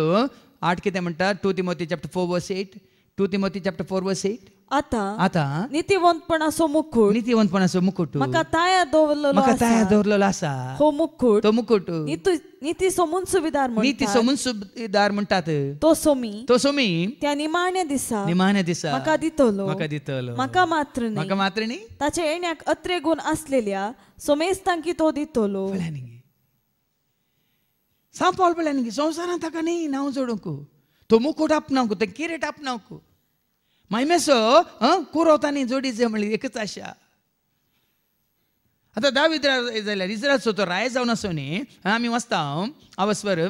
आठ कितें म्हणटा two Timothy chapter four verse eight two Timothy chapter four verse eight आता आता नितीवंतपणाचो मुकुट नितीवंतपणाचो मुकुट म्हाका ताया दवरलेलो मका ताया दवरलेलो आसा हो मुकुट तो मुकुट नितू नीती सोमून सुभेदार नीती सोमून सुभेदार म्हणटात तो सोमी तो सोमी त्या निमाण्या दिसा निमाण्या दिसा मका दितलो म्हाका दितोलो मका मात्र न्ही म्हाका मात्र न्ही ताचे येण्याक अत्रे गुण आसलेल्या सोमेस्तांकी तो दितलो साप ऑल प्लॅनिंग संवसारांत ताका न्ही नांव जोडूंक तो मुकुट आपणावंक ते किरेट आपणावंक मायमेसो हं कुरवतानी जोडी जमली एकच आशा आतां दहा विद्रा जाल्यार इज्रायल सोतो राय जावन आसूं न्ही आमी वाचता आवस्वर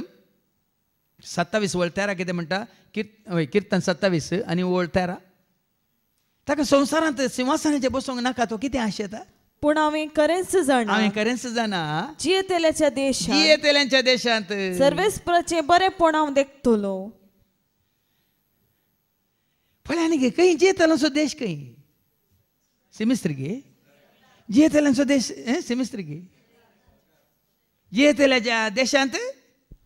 सत्तावीस वळ तेरा कितें म्हणटा किर्त किर्तन सत्तावीस आनी वळ तेरा ताका संवसारांत सिंहासनाचेर बसूंक नाका तो कितें आशेता पूण हांवें खरेंच जाणा हांवें खरेंच जाणा तेल्याच्या देशांत जियेतेल्यांच्या देशांत सर्वेस्प्रचे बरेपण हांव देखतलो पळय आनी गे खंय जियेतलो सुदेश खंयी सिमिस्त्री गी जियेत येल्या सुदेश सिमिस्त्री गी देशांत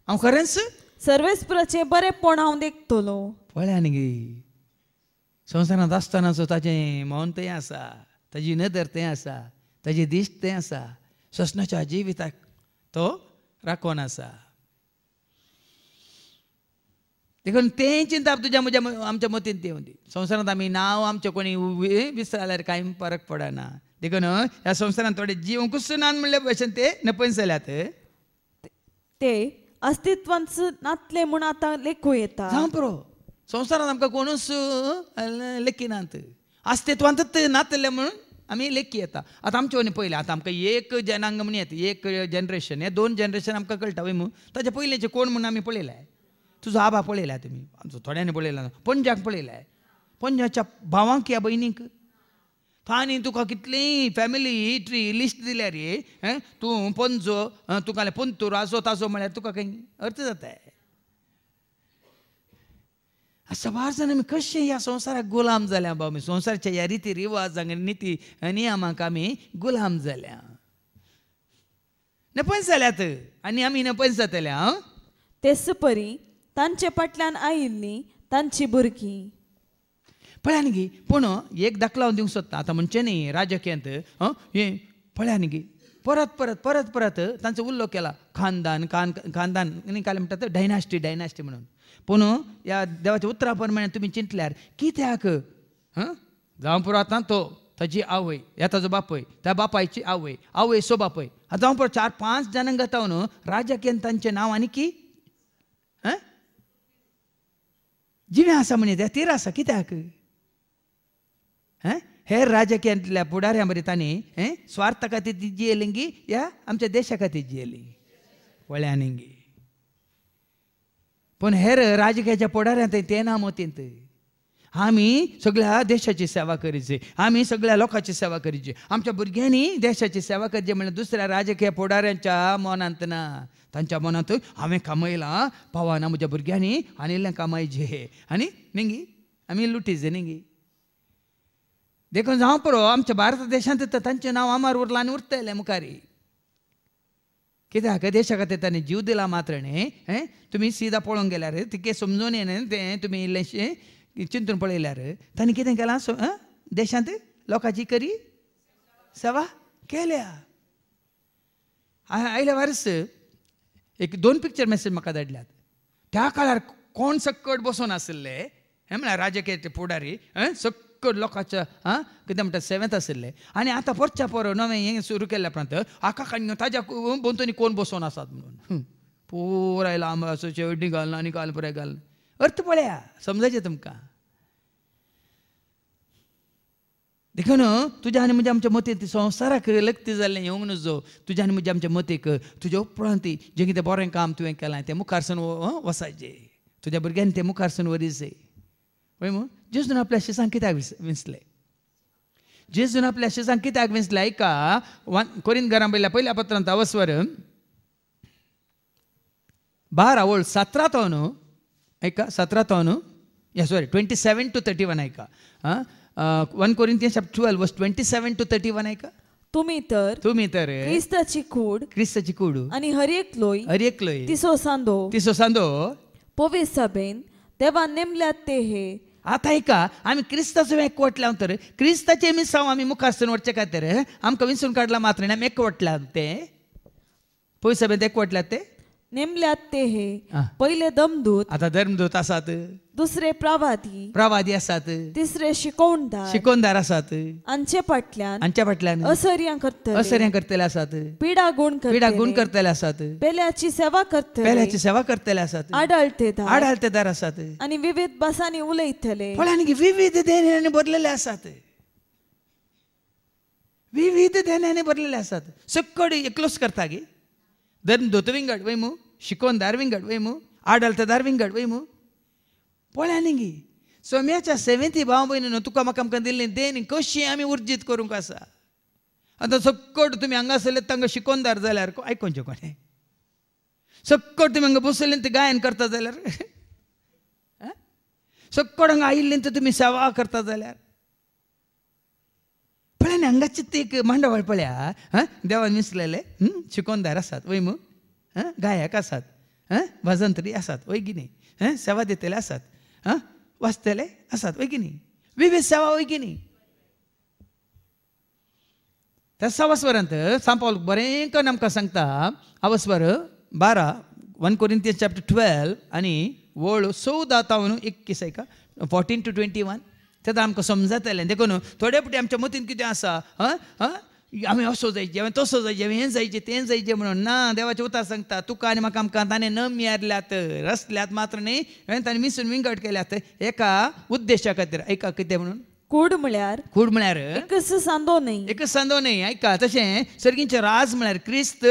हांव खरेंच सर्वेस्प्रस बरे बरेंपोंण हांव देखतलो पळया आनी गे संवसारांत आसतना सो ताचें मोन तें आसा ताजी नदर तें आसा ताजी दिश्ट तें आसा स्वस्नाशा जी तो राखोन आसा देखून ते चिंता तुझ्या म्हज्या आमच्या मतीन ते होती संसारात आम्ही नाव आमचे कोणी विसरल्यार काय फरक पडना देखून या संसारात थोडे जीव ना म्हणले भशेन ते नपयन जाल्यात ते अस्तित्व नातले म्हूण आतां लेखू येता जावं संसारात संवसारात आमकां कोणूच नात अस्तित्वांतच नातले म्हणून आम्ही लेखी येता आतां आमचे वणी पयलें आतां आमकां एक जनांग म्हण येता एक जनरेशन हे दोन जनरेशन आमकां कळटा वय म्हणून ताचे पयलेचे कोण म्हणून आमी पळयलाय तुजो आबा पळयला तुमी आमचो थोड्यांनी पळयला पंजाक पळयला पणज्याच्या भावांक या भयणीक फानी तुका कितली फॅमिली हिस्ट्री लिस्ट दिल्या रे तूं पंजो तुका पंतूर आसो तासो म्हळ्यार तुका काही अर्थ जाता सवार जाण आमी कशें ह्या संवसाराक गुलाम जाल्या बाबा आमी ह्या रिती रिवाजांक निती नियमांक आमी गुलाम जाल्या नपंस जाल्यात आनी आमी नपंस जातले हां तेस परी तांचे फाटल्यान आयिल्ली तांची भुरगीं पळया न्ही पूण एक दाखलाव हांव दिवंक सोदता आतां म्हणचे न्ही राजकीयांत हें पळया न्ही परत परत परत परत तांचो उल्लो केला खानदान खान खानदान म्हणटा तो डायनास्टी डायनास्टी म्हणून पूण ह्या देवाच्या उतरा प्रमाणे तुमी चिंतल्यार कित्याक हां जावं आतां तो ताजी आवय ह्या ताजो बापय त्या बापायची आवय आवय सो बापय जावं पुरो चार पांच जाणांक घेता न्हू राजकीयान तांचें नांव आनी की जिन्यासा तेरा आसा कित्याक हेर राजकीयांतल्या फुडाऱ्यां बरें तांणी हे स्वार्थ खातीर ती गी या आमच्या देशा खातीर जियेली वळ्यानिंगी पूण हेर राजकीयाच्या पुडाऱ्यांत ते ना मतींत आम्ही सगळ्या देशाची सेवा करीचे आम्ही सगळ्या लोकांची सेवा करीचे आमच्या भुरग्यांनी देशाची सेवा करची म्हणजे दुसऱ्या राजकीय फुडाऱ्यांच्या मनात ना तांच्या मनात हांवें कमयलां पावाना म्हज्या भुरग्यांनी आणिल्लें कमायचे आनी नेंगी आम्ही लुटीचे नेंगी देखून हांव परो आमच्या भारत देशांत तांचें नाव आमार उरलां आणि उरतले मुखारी कित्याक देशा खातीर ताणें जीव दिला मात्र न्ही तुम्ही सिदा पळोवंक गेल्यार तिके समजून येणे तें तुमी इल्लेशें चिंतून पळयल्यार तांणी कितें केलां देशांत लोकांची करी सवा केल्या आयल्या वारस एक दोन पिक्चर मेसेज म्हाका धाडल्यात त्या काळार कोण सक्कड बसून आसले हे म्हळ्यार राजकीय फुडारी सक्कड लोकांच्या आं कितें म्हणटा सेवेंत आशिल्ले आनी आतां परच्या पर नवें हें सुरू केल्या उपरांत आका काण ताज्या भोंवतणी कोण बसून आसात म्हणून पुराय आयला असो शेवटी घालना आनी काल पुराय घालना अर्थ पळया समजायचे तुमकां देखून तुज्या आनी म्हणजे आमच्या मतेक संवसाराक लगती जाल्लें येवंक नजो तुज्या आनी म्हणजे आमच्या कर तुज्या उपरांत जें कितें बरें काम तुवें केलां तें मुखार सून वसाचें तुज्या भुरग्यांनी तें मुखार सून वरिसय पळय मग जेजून आपल्या शिसांक कित्याक विंचलें जेजून आपल्या शिसांक कित्याक विंचलें आयका वन कोरीन घरां पयल्या पयल्या पत्रांत अवस्वर बारा वळ सतरा तो न्हू ऐका सतरा तो अनु या sorry twenty seven to thirty one ऐका one Corinthians chapter twelve verse twenty seven to thirty one ऐका तुम्ही तर तुम्ही तर क्रिस्ताची कूड क्रिस्ताची कूड आणि लोई हरेक लोई तिसो सांदो तिसो सांदो पोवे सभेन तेव्हा नेमल्यात ते हे आता ऐका आम्ही क्रिस्ताचो एकवट लावन तर क्रिस्ताचे मिसाव आम्ही मुखासून वरचे काय तर आमकां विसरून काढला मात्र ना एकवटला ते पोय सभेन एकवटला ते नेमल्यात ते हे पहिले दमदूत आता धर्मदूत असत दुसरे प्रवादी प्रवादी असत तिसरे शिकवणदार शिकवणदार असत आमचे फाटल्यान आमच्या फाटल्यान असर्यां करत असर्या करतले असत पिडा गुण पिडा गुण करतले असत पेल्याची सेवा करते पेल्याची सेवा करतले असात आडळतेदार आडळतेदार असत आणि विविध भासांनी उलयतले फळांनी विविध देण्याने भरलेले असत विविध देण्याने भरलेले असत सगळे एकलोच करता गे धर्म धोतविंगड वैमू Shikondar मू Adaltadar Wemu, Polaningi. सोम्याच्या सेवेंती भाव भयणीनं तुका म्हाका आमकां दिल्ली देन कशी आमी उर्जीत करूंक आसा आतां सक्कट तुमी हांगा आसले तांकां शिकोनदार जाल्यार आयकोनचे कोणें सक्कट तुमी हांगा बसले ते गायन करता जाल्यार सक्कट हांगा आयिल्ले ते तुमी सेवा करता जाल्यार पळय न्ही हांगाचे ते एक मांडवळ पळया देवान विसलेले शिकोनदार आसात वय मू गायक आसात हां भजंत्री आसात होय की नाही हां सेवा दितले आसात हां वाचतले आसात वय की नाही विविध सेवा होय की नाही त्या सवास वरांत बरें करून आमकां सांगता अवस्वर बारा वन कोरिंथियन्स चॅप्टर ट्वेल्व आनी वळ चवदा तावन एकवीस आयका फोर्टीन टू ट्वेंटी वन तेन्ना आमकां समजतलें देखून थोडे फुटी आमच्या मतीन कितें आसा हं हं आमी असो जायचे हांवें तसो जायचे हें जायचे तें जायचे म्हणून ना देवाच्या उतार सांगता तुका आनी म्हाका आमकां ताणें न मियारल्यात रसल्यात मात्र न्ही हांवें ताणें मिसून विंगड केल्यात एका उद्देशा खातीर एका कितें म्हणून कूड म्हळ्यार कूड म्हळ्यार एकच सांदो न्ही एकच सांदो न्ही आयका तशें सर्गींचे राज म्हळ्यार क्रिस्त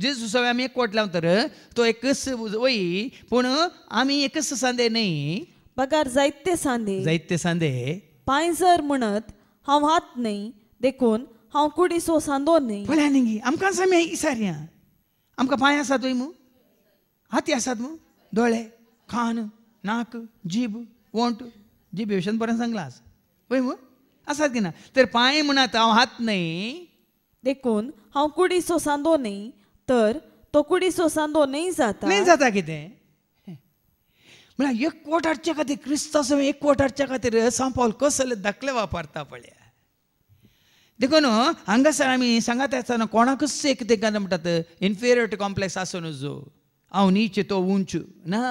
जेजू आमी एक कोटला तर तो एकच वयी पूण आमी एकच सांदे न्ही पगार जायते सांदे जायते सांदे पांयसर म्हणत हांव हात न्ही देखून हांव कुडी सो सांदो न्ही पळया न्ही आमकां सामे इसारया आमकां पांय आसात वय मू हाती आसात मू दोळे खान नाक जीब वोंट जीब हेवशन पर सांगला आसा वय मू आसात की ना तर पांय म्हणात हांव हात न्हय देखून हांव कुडी सो सांदो न्ही तर तो कुडी सो सांदो न्ही जाता न्ही जाता कितें म्हळ्यार एक वोट हाडचे खातीर क्रिस्तासो एक वोट हाडचे खातीर सांपावल कसले दाखले वापरता पळया देखून हांगासर आमी सांगात असताना कोणाकूच सेक तेंकां म्हणटात इन्फेरियर कॉम्प्लेक्स आसून जो हांव नीच तो उंच ना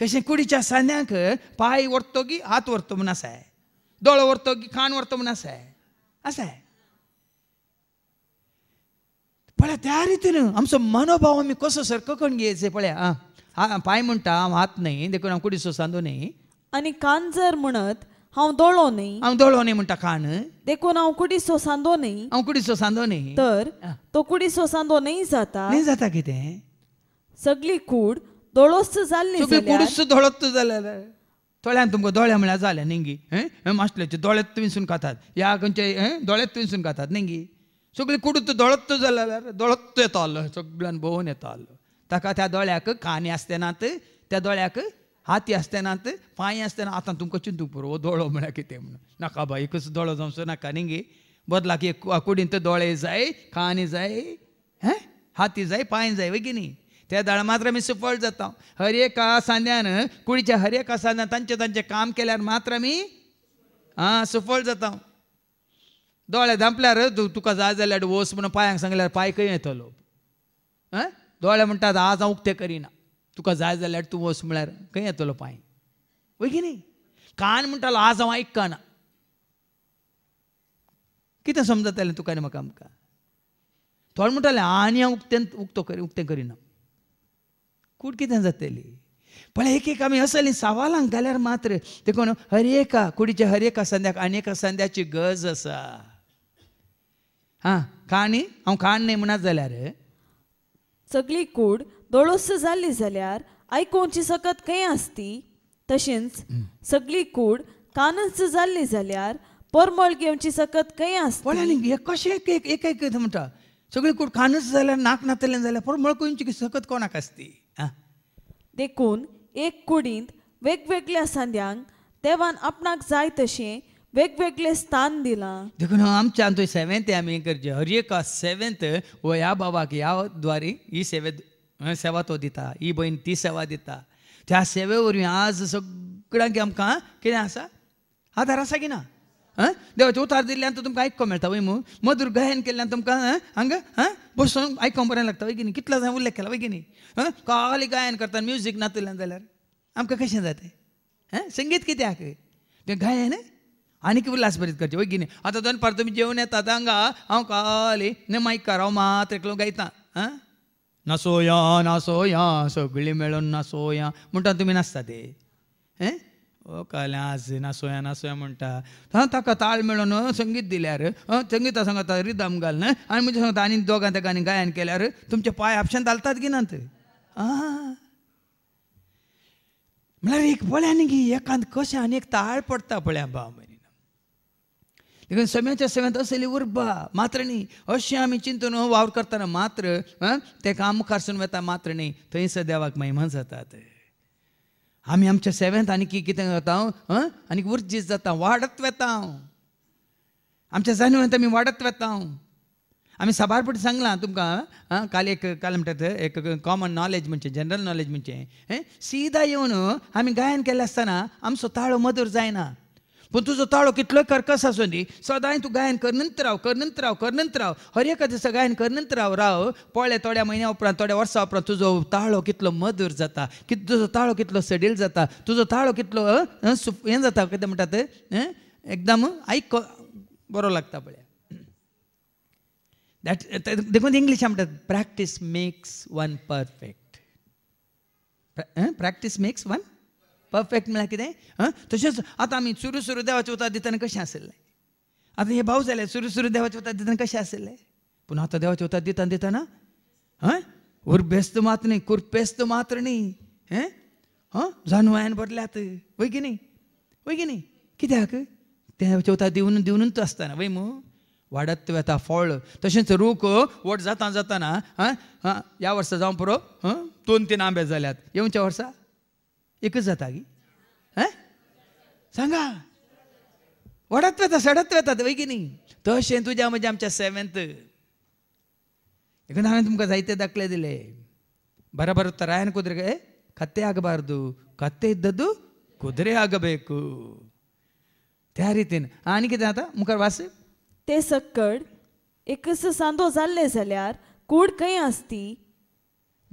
कशें कुडीच्या सांज्याक पाय व्हरतो की हात व्हरतो म्हूण आसाय दोळो व्हरतो की कान व्हरतो म्हण आसाय आसाय पळया त्या रितीन आमचो मनोभाव आम्ही कसो सर कोण घ्यायचे पळया पाय म्हणटा हांव हात न्ही देखून हांव कुडी सोसांदो न्ही आणि कान जर म्हणत हांव दोळो नाही हांव दोळो न्ही म्हणटा कान देखून हांव कुडीसो सांदो न्ही हांव कुडीसो सांदो नाही तर तो सो सांदो नाही जाता नाही जाता कितें सगळी कूड दोळोस जाल्ली सगळी कुडूस दोळोत जाल्यार थोड्यान तुमकां दोळ्या म्हळ्यार जालें नेंगी मास्टरचे दोळ्यात तुवेंसून खातात ह्या खंयचे दोळ्यात तुवेंसून खातात नेंगी सगळी कुडूत दोळत जाल्यार दोळत येतालो सगळ्यान भोंवून येतालो ताका त्या दोळ्याक कानी आसतेनात त्या दोळ्याक हाती आसतना ते पांय आसतना आता तुमकां चिंतूंक पुरो हो दोळो म्हळ्यार कितें म्हणून नाका एकच दोळो जावचो नाका न्ही गे बदलाक एक आकुडीन तर दोळे जाय कानी जाय हें हाती जाय पांय जाय वे न्ही त्या दळ मात्र आमी सफळ जाता हर एका सांद्यान कुडीच्या हर एका सांद्यान तांचें तांचें काम केल्यार मात्र आमी आं सफळ जाता दोळे धांपल्यार तुका जाय जाल्यार वोस म्हणून पांयांक सांगल्यार पांय खंय येतलो आं दोळे म्हणटात आज हांव उक्ते करिना तुका जाय जाल्यार तूं वच म्हळ्यार खंय येतलो पांय वय की न्ही कान म्हणटालो आज हांव आयकना कितें समजतालें तुका आनी म्हाका आमकां थोडें म्हणटालें आनी हांव उक्तें उक्तो करी उक्तें करिना कूड कितें जातली पळय एक एक आमी असलीं सावालांक जाल्यार मात्र देखून हर एका कुडीच्या हर एका संध्याक आनी एका संद्याची गरज आसा हां काणी हांव काण न्ही म्हणत जाल्यार सगळी कूड गळोस जाली जाल्यार आयकोवची सकत खंय आसती तशेंच सगळी कूड कानच जाल्ली जाल्यार परमळ घेवची सकत खंय आसता कशें एक एक एक म्हणटा सगळी कूड कानच जाल्यार नाक नातलें जाल्यार परमळ कोणची सकत कोणाक आसती देखून एक कुडींत वेगवेगळ्या सांद्यांक देवान आपणाक जाय तशें वेगवेगळे स्थान दिलां देखून आमच्या थंय सेवेंत आमी करचें हर एक सेवेंत हो ह्या बाबाक ह्या द्वारे ही सेवेंत सेवा तो दिता ही भयण ती सेवा दिता त्या सेवे वरवीं आज सगळ्यांक आमकां कितें आसा आदार आसा की ना देवाचे उतार दिल्ल्यान तुमकां आयकूंक मेळटा वय मू मधुर गायन केल्ल्यान तुमकां हांगा आं बसून आयकूंक बरें लागता वय की न्ही कितलो जाय उल्लेख केला वय की न्ही आं काली गायन करता म्युजीक नातुल्यान जाल्यार आमकां कशें जाता आं संगीत कित्याक तें गायन आनीक उल्हास बरीत करचें वय की न्ही आतां दनपार तुमी जेवण येतात हांगा हांव काली मायकार हांव मात एकलो गायतां आं नसोया नसोया सगळीं मेळोन नसोया म्हणटा तुमी नासता ते हें कळलें आज नसोया नसोया म्हणटा ताका ताळ मेळोन संगीत दिल्यार संगीता सांगता रिदम घाल न्हय आनी म्हणजे सांगता आनी दोगां तेका आनी गायन केल्यार तुमचे पांय आपशान घालतात की नात आं म्हळ्यार एक पळया न्ही की एकांत कशें आनी एक ताळ पडटा पळया बाब लेकिन समेच्या समेत असली उर्बा मात्र न्ही अशें आमी चिंतून हो, वावर करताना मात्र ते काम मुखारसून वेता मात्र न्ही थंयसर देवाक महिमा जातात आम्ही आमच्या सेवेंत आनी कितें जाता हां आनी उर्जीत जाता वाडत वेता हांव आमच्या जाणवेंत आमी वाडत वेता हांव आमी साबार सांगलां तुमकां काल एक काल म्हणटा एक कॉमन नॉलेज म्हणजे जनरल नॉलेज म्हणजे सीधा येवन आमी गायन केले आसतना आमचो ताळो मधूर जायना पण तुझो ताळो कितलो कर्कस आसूं दी सदांय तूं गायन करनंत राव कर राव करनंत राव हर एका दिसा गायन करनंत राव राव पोळ्या थोड्या म्हयन्या उपरांत थोड्या वर्सां उपरांत तुजो ताळो कितलो मधूर जाता कित तुजो ताळो कितलो सडील जाता तुजो ताळो कितलो हें जाता कितें म्हणटात एकदम आयक बरो लागता पळय दॅट देखून इंग्लीश म्हणटात practice makes one perfect practice makes one perfect म्हणल्यार कितें हां तशेंच आतां आमी सुरू सुरू देवाचे उतर दितना कशें आशिल्लें आतां हे भाव जाले सुरू सुरू देवाचे उतर दितना कशें आशिल्लें पूण आतां देवाचे उतर दितना दितना हां उर्बेस्त मात न्ही कुर्पेस्त मात्र न्ही हें हां वय की न्ही वय की न्ही कित्याक तें चवथा दिवन दिवनूच तो आसताना वय मू वाडत वेता फळ तशेंच रूख व्हड जाता जाताना आं ह्या वर्सा जावं पुरो दोन तीन आंबे जाल्यात येवच्या वर्सा एकच जाता की सांगा वडत वेता सडत वेतात वै की नाही तशें तुज्या म्हणजे आमच्या सेवेंत एक हांवें तुमकां जायते दाखले दिले तरायन ರಾಯನ ಕುದುರೆಗೆ ಕತ್ತೆ ಆಗಬಾರ್ದು ಕತ್ತೆ ಇದ್ದದ್ದು आग बेकू त्या रितीन आनी कितें जाता मुखार वास ते सक्कड एकच सांदो जाल्ले जाल्यार कूड खंय आसती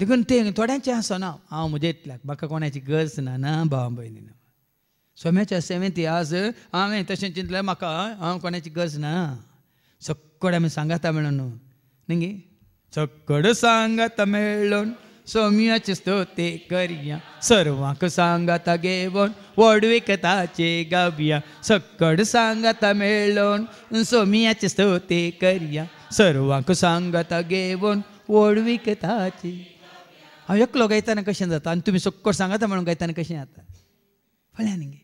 देखून ते थोड्यांचे आसना हांव इतल्याक म्हाका कोणाची गरज ना ना भाव ना सोम्याच्या सेवेंत आज हांवें तशें चिंतलें म्हाका हांव कोणाची गरज ना सक्कड आमी सांगाता मेळून न्ही सक्कड सांगात मेळून सोम्याचे स्तोते करया सर्वांक सांगाता घेवन व्हडवीक ताचे गावया सक्कड सांगाता मेळून सोम्याचे स्तोते करया सर्वांक सांगाता घेवन ताचे हांव एकलो गायताना कशें जाता आनी तुमी सोक्को सांगाता म्हणून गायताना कशें जाता फाल्यां न्ही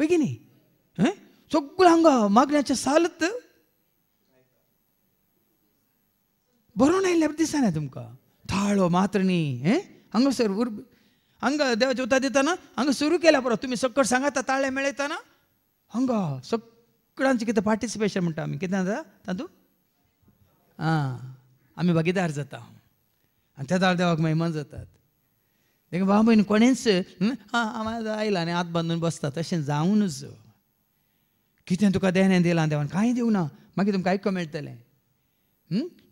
हय की न्ही हं सगळो हांगा मागण्याचें सालत बरोवन आयल्या दिसना तुमकां थाळो मात्र न्ही हें हांगा सर हांगा देवाचें उतार दिताना हांगा सुरू केला पुरो तुमी सक्कड सांगाता ताळें मेळयताना हांगा सगळ्यांचें कितें पार्टिसिपेशन म्हणटा आमी कितें जाता तातूंत आं आमी भागीदार जाता आनी त्या दाळ देवाक महिमान जातात देखा भाव भयण कोणेच आम्हाला आयला आनी हात बांदून बसता तशें जावनूच कितें तुका देणें दिलां देवान कांय ना मागीर तुमकां आयको मेळटलें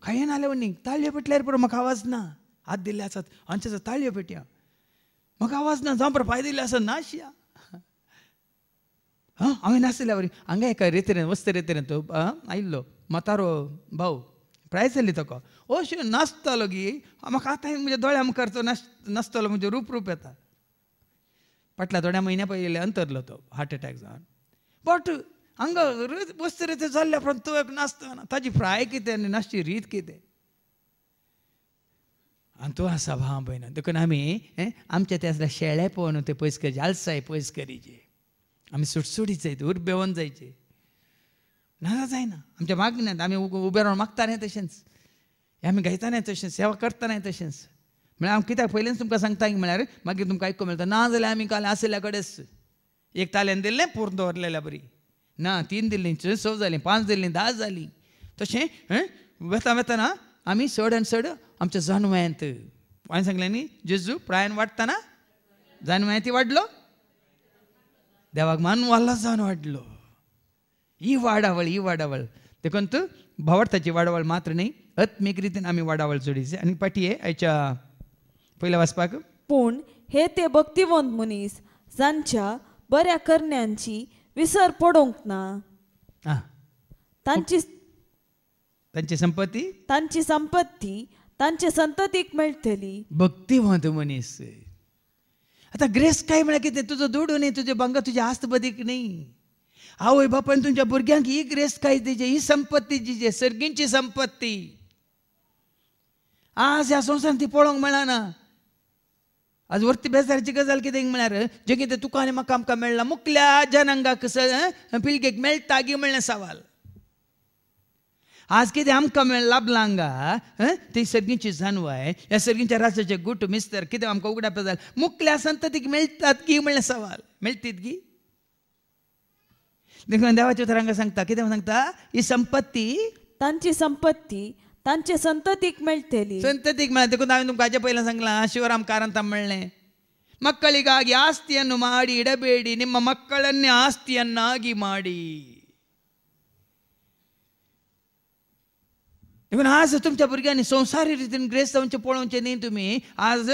कांय नाल्यार वणी ताळयो पेटल्यार पुरो म्हाका आवाज ना हात दिल्ले आसात आमचे ताळयो पेटया म्हाका आवाज ना जावं पुरो फायदे दिल्ले आसा ना हां हांवें नासल्या वरी हांगा एका रेतेरेन वस्त रेतेरेन तो आयिल्लो मतारो भाऊ ಪ್ರಯಸಲ್ಲಿ तो ಓಶು ನಸ್ತಲಗಿ ಆಮ್ಯಾಕ म्हाका आतां म्हज्या दोळ्या मुखारचो नास नासतलो म्हणजे रूप रूप येता फाटल्या थोड्या म्हयन्या पयले अंतरलो तो हार्ट अटॅक जावन बट हांगा वस्त रीत जाल्ले उपरांत तुवें नासतना ताजी फ्राय कितें आनी नासची रीत कितें आनी तूं आसा भाव भयण देखून आमी आमचे ते आसल्या शेळे पळोवन ते पयस करचे आलसाय पयस करीचे आमी सुटसुटीत जायचे उर्बेवन जायचे नाराज आहे ना आमच्या मागण्यात आम्ही उभे रावन मागता नाही हे आमी घेता नाही तशेंच सेवा करता नाही तशेंच म्हळ्यार आम्ही कित्याक पयलींच तुमकां सांगता म्हळ्यार मागीर तुमकां आयकूंक मेळटा ना जाल्यार आमी काल आसल्या कडेच एक ताल्यान दिल्लें पूर्ण दवरलेल्या बरी ना तीन दिल्लीं स जालीं पांच दिल्लीं धा जालीं तशें वेता वेताना आमी चड आनी चड आमच्या जनवयांत हांवें सांगलें न्ही जेजू प्रायन वाडटना जानव्यांती वाडलो देवाक मान वाल्लाच जावन वाडलो वाढावळ ವಾಡಾವಳು वाढावळ ते देखून भोंवडताची वाडवळ मात्र नाही अत्मीक रितीन आमी वाडावळ जोडीचे आनी आहे आयच्या पयल्या वाचपाक पूण हे ते भक्तिवंत मनीस जांच्या बऱ्या करण्यांची विसर पडूंक ना तांची तांची संपत्ती तांची संपत्ती तांचे संततीक मेळटली भक्तिवंत मनीस आता ग्रेस काय म्हळ्यार कितें तुजो दुडू न्ही तुजे बंग तुझे आस्त नाही न्ही आवय बापायन तुमच्या भुरग्यांक ही ग्रेस्त काय दिजे ही संपत्ती दिजे सर्गींची संपत्ती आज ह्या संवसारान ती पळोवंक मेळना आज वरती बेजाराची गजाल कितें म्हळ्यार जे कितें तुका आनी म्हाका आमकां मेळना मुकल्या जनांगाक पिळगेक मेळटा गी म्हणल्यार सवाल आज कितें आमकां मेळ लाबलां हांगा ती सर्गींची जानवाय ह्या सर्गींच्या रासाचे गुट मिस्तर कितें आमकां उगड्या पेजाल मुकल्या संततीक मेळटात गी म्हणलें सवाल मेळटीत गी सांगता कितें सांगता ही संपत्ती तांची संपत्ती तांचे संततीक मेळटली ಸಂತತಿಗೆ ಮೇಲೆ ಅದಕ್ಕೂ ಹಾವೇನು ತುಮಕಾಚೆ ಪೈಲ ಸಂಗಲ शिवराम ಕಾರಂತ ಮಳ್ಳೆ ಮಕ್ಕಳಿಗಾಗಿ ಆಸ್ತಿಯನ್ನು ಮಾಡಿ ಇಡಬೇಡಿ ನಿಮ್ಮ ಮಕ್ಕಳನ್ನೇ ಆಸ್ತಿಯನ್ನಾಗಿ ಮಾಡಿ इवन आज तुमच्या भुरग्यांनी संवसारी रितीन ग्रेस जावचे पळोवचे न्ही तुमी आज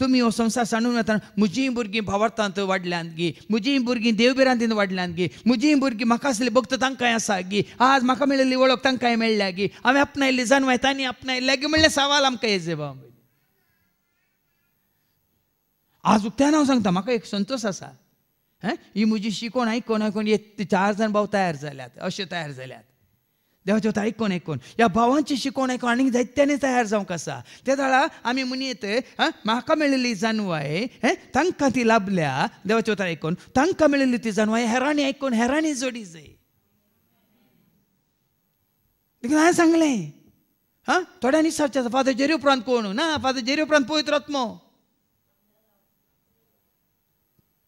तुमी हो संसार सांडून वता म्हजी भुरगीं भावार्थांत वाडल्यांत गी म्हजी भुरगीं देवबिरांतीन वाडल्यांत गी म्हजी भुरगीं म्हाका आसली भक्त तांकांय आसा गी आज म्हाका मेळिल्ली वळख तांकांय मेळ्ळ्या गी हांवें आपणायल्ली जाण तांणी आपणायल्या गी म्हणल्यार सवाल आमकां येजे बाबा आज उक्त्यान हांव सांगता म्हाका एक संतोश आसा ही म्हजी शिकोण आयकोन आयकोन चार जाण भाव तयार जाल्यात अशे तयार जाल्यात देवाचे वता आयकून आयकून ह्या भावांची शिकवण आयकून आणि दैत्याने तयार जावंक कसा मुनी येते आमी म्हणयेत म्हाका मेळिल्ली जाणवाय हे तांकां ती लाभल्या देवाचे वता आयकून तांकां मेळिल्ली ती आहे हैराणी आयकून हेरांनी जोडी जाय लेकिन हांवें सांगलें हां थोड्यांनी निसारच्या फादर जेरी उपरांत कोण हो? ना फादर जेरी उपरांत पवित्र आत्मो हो.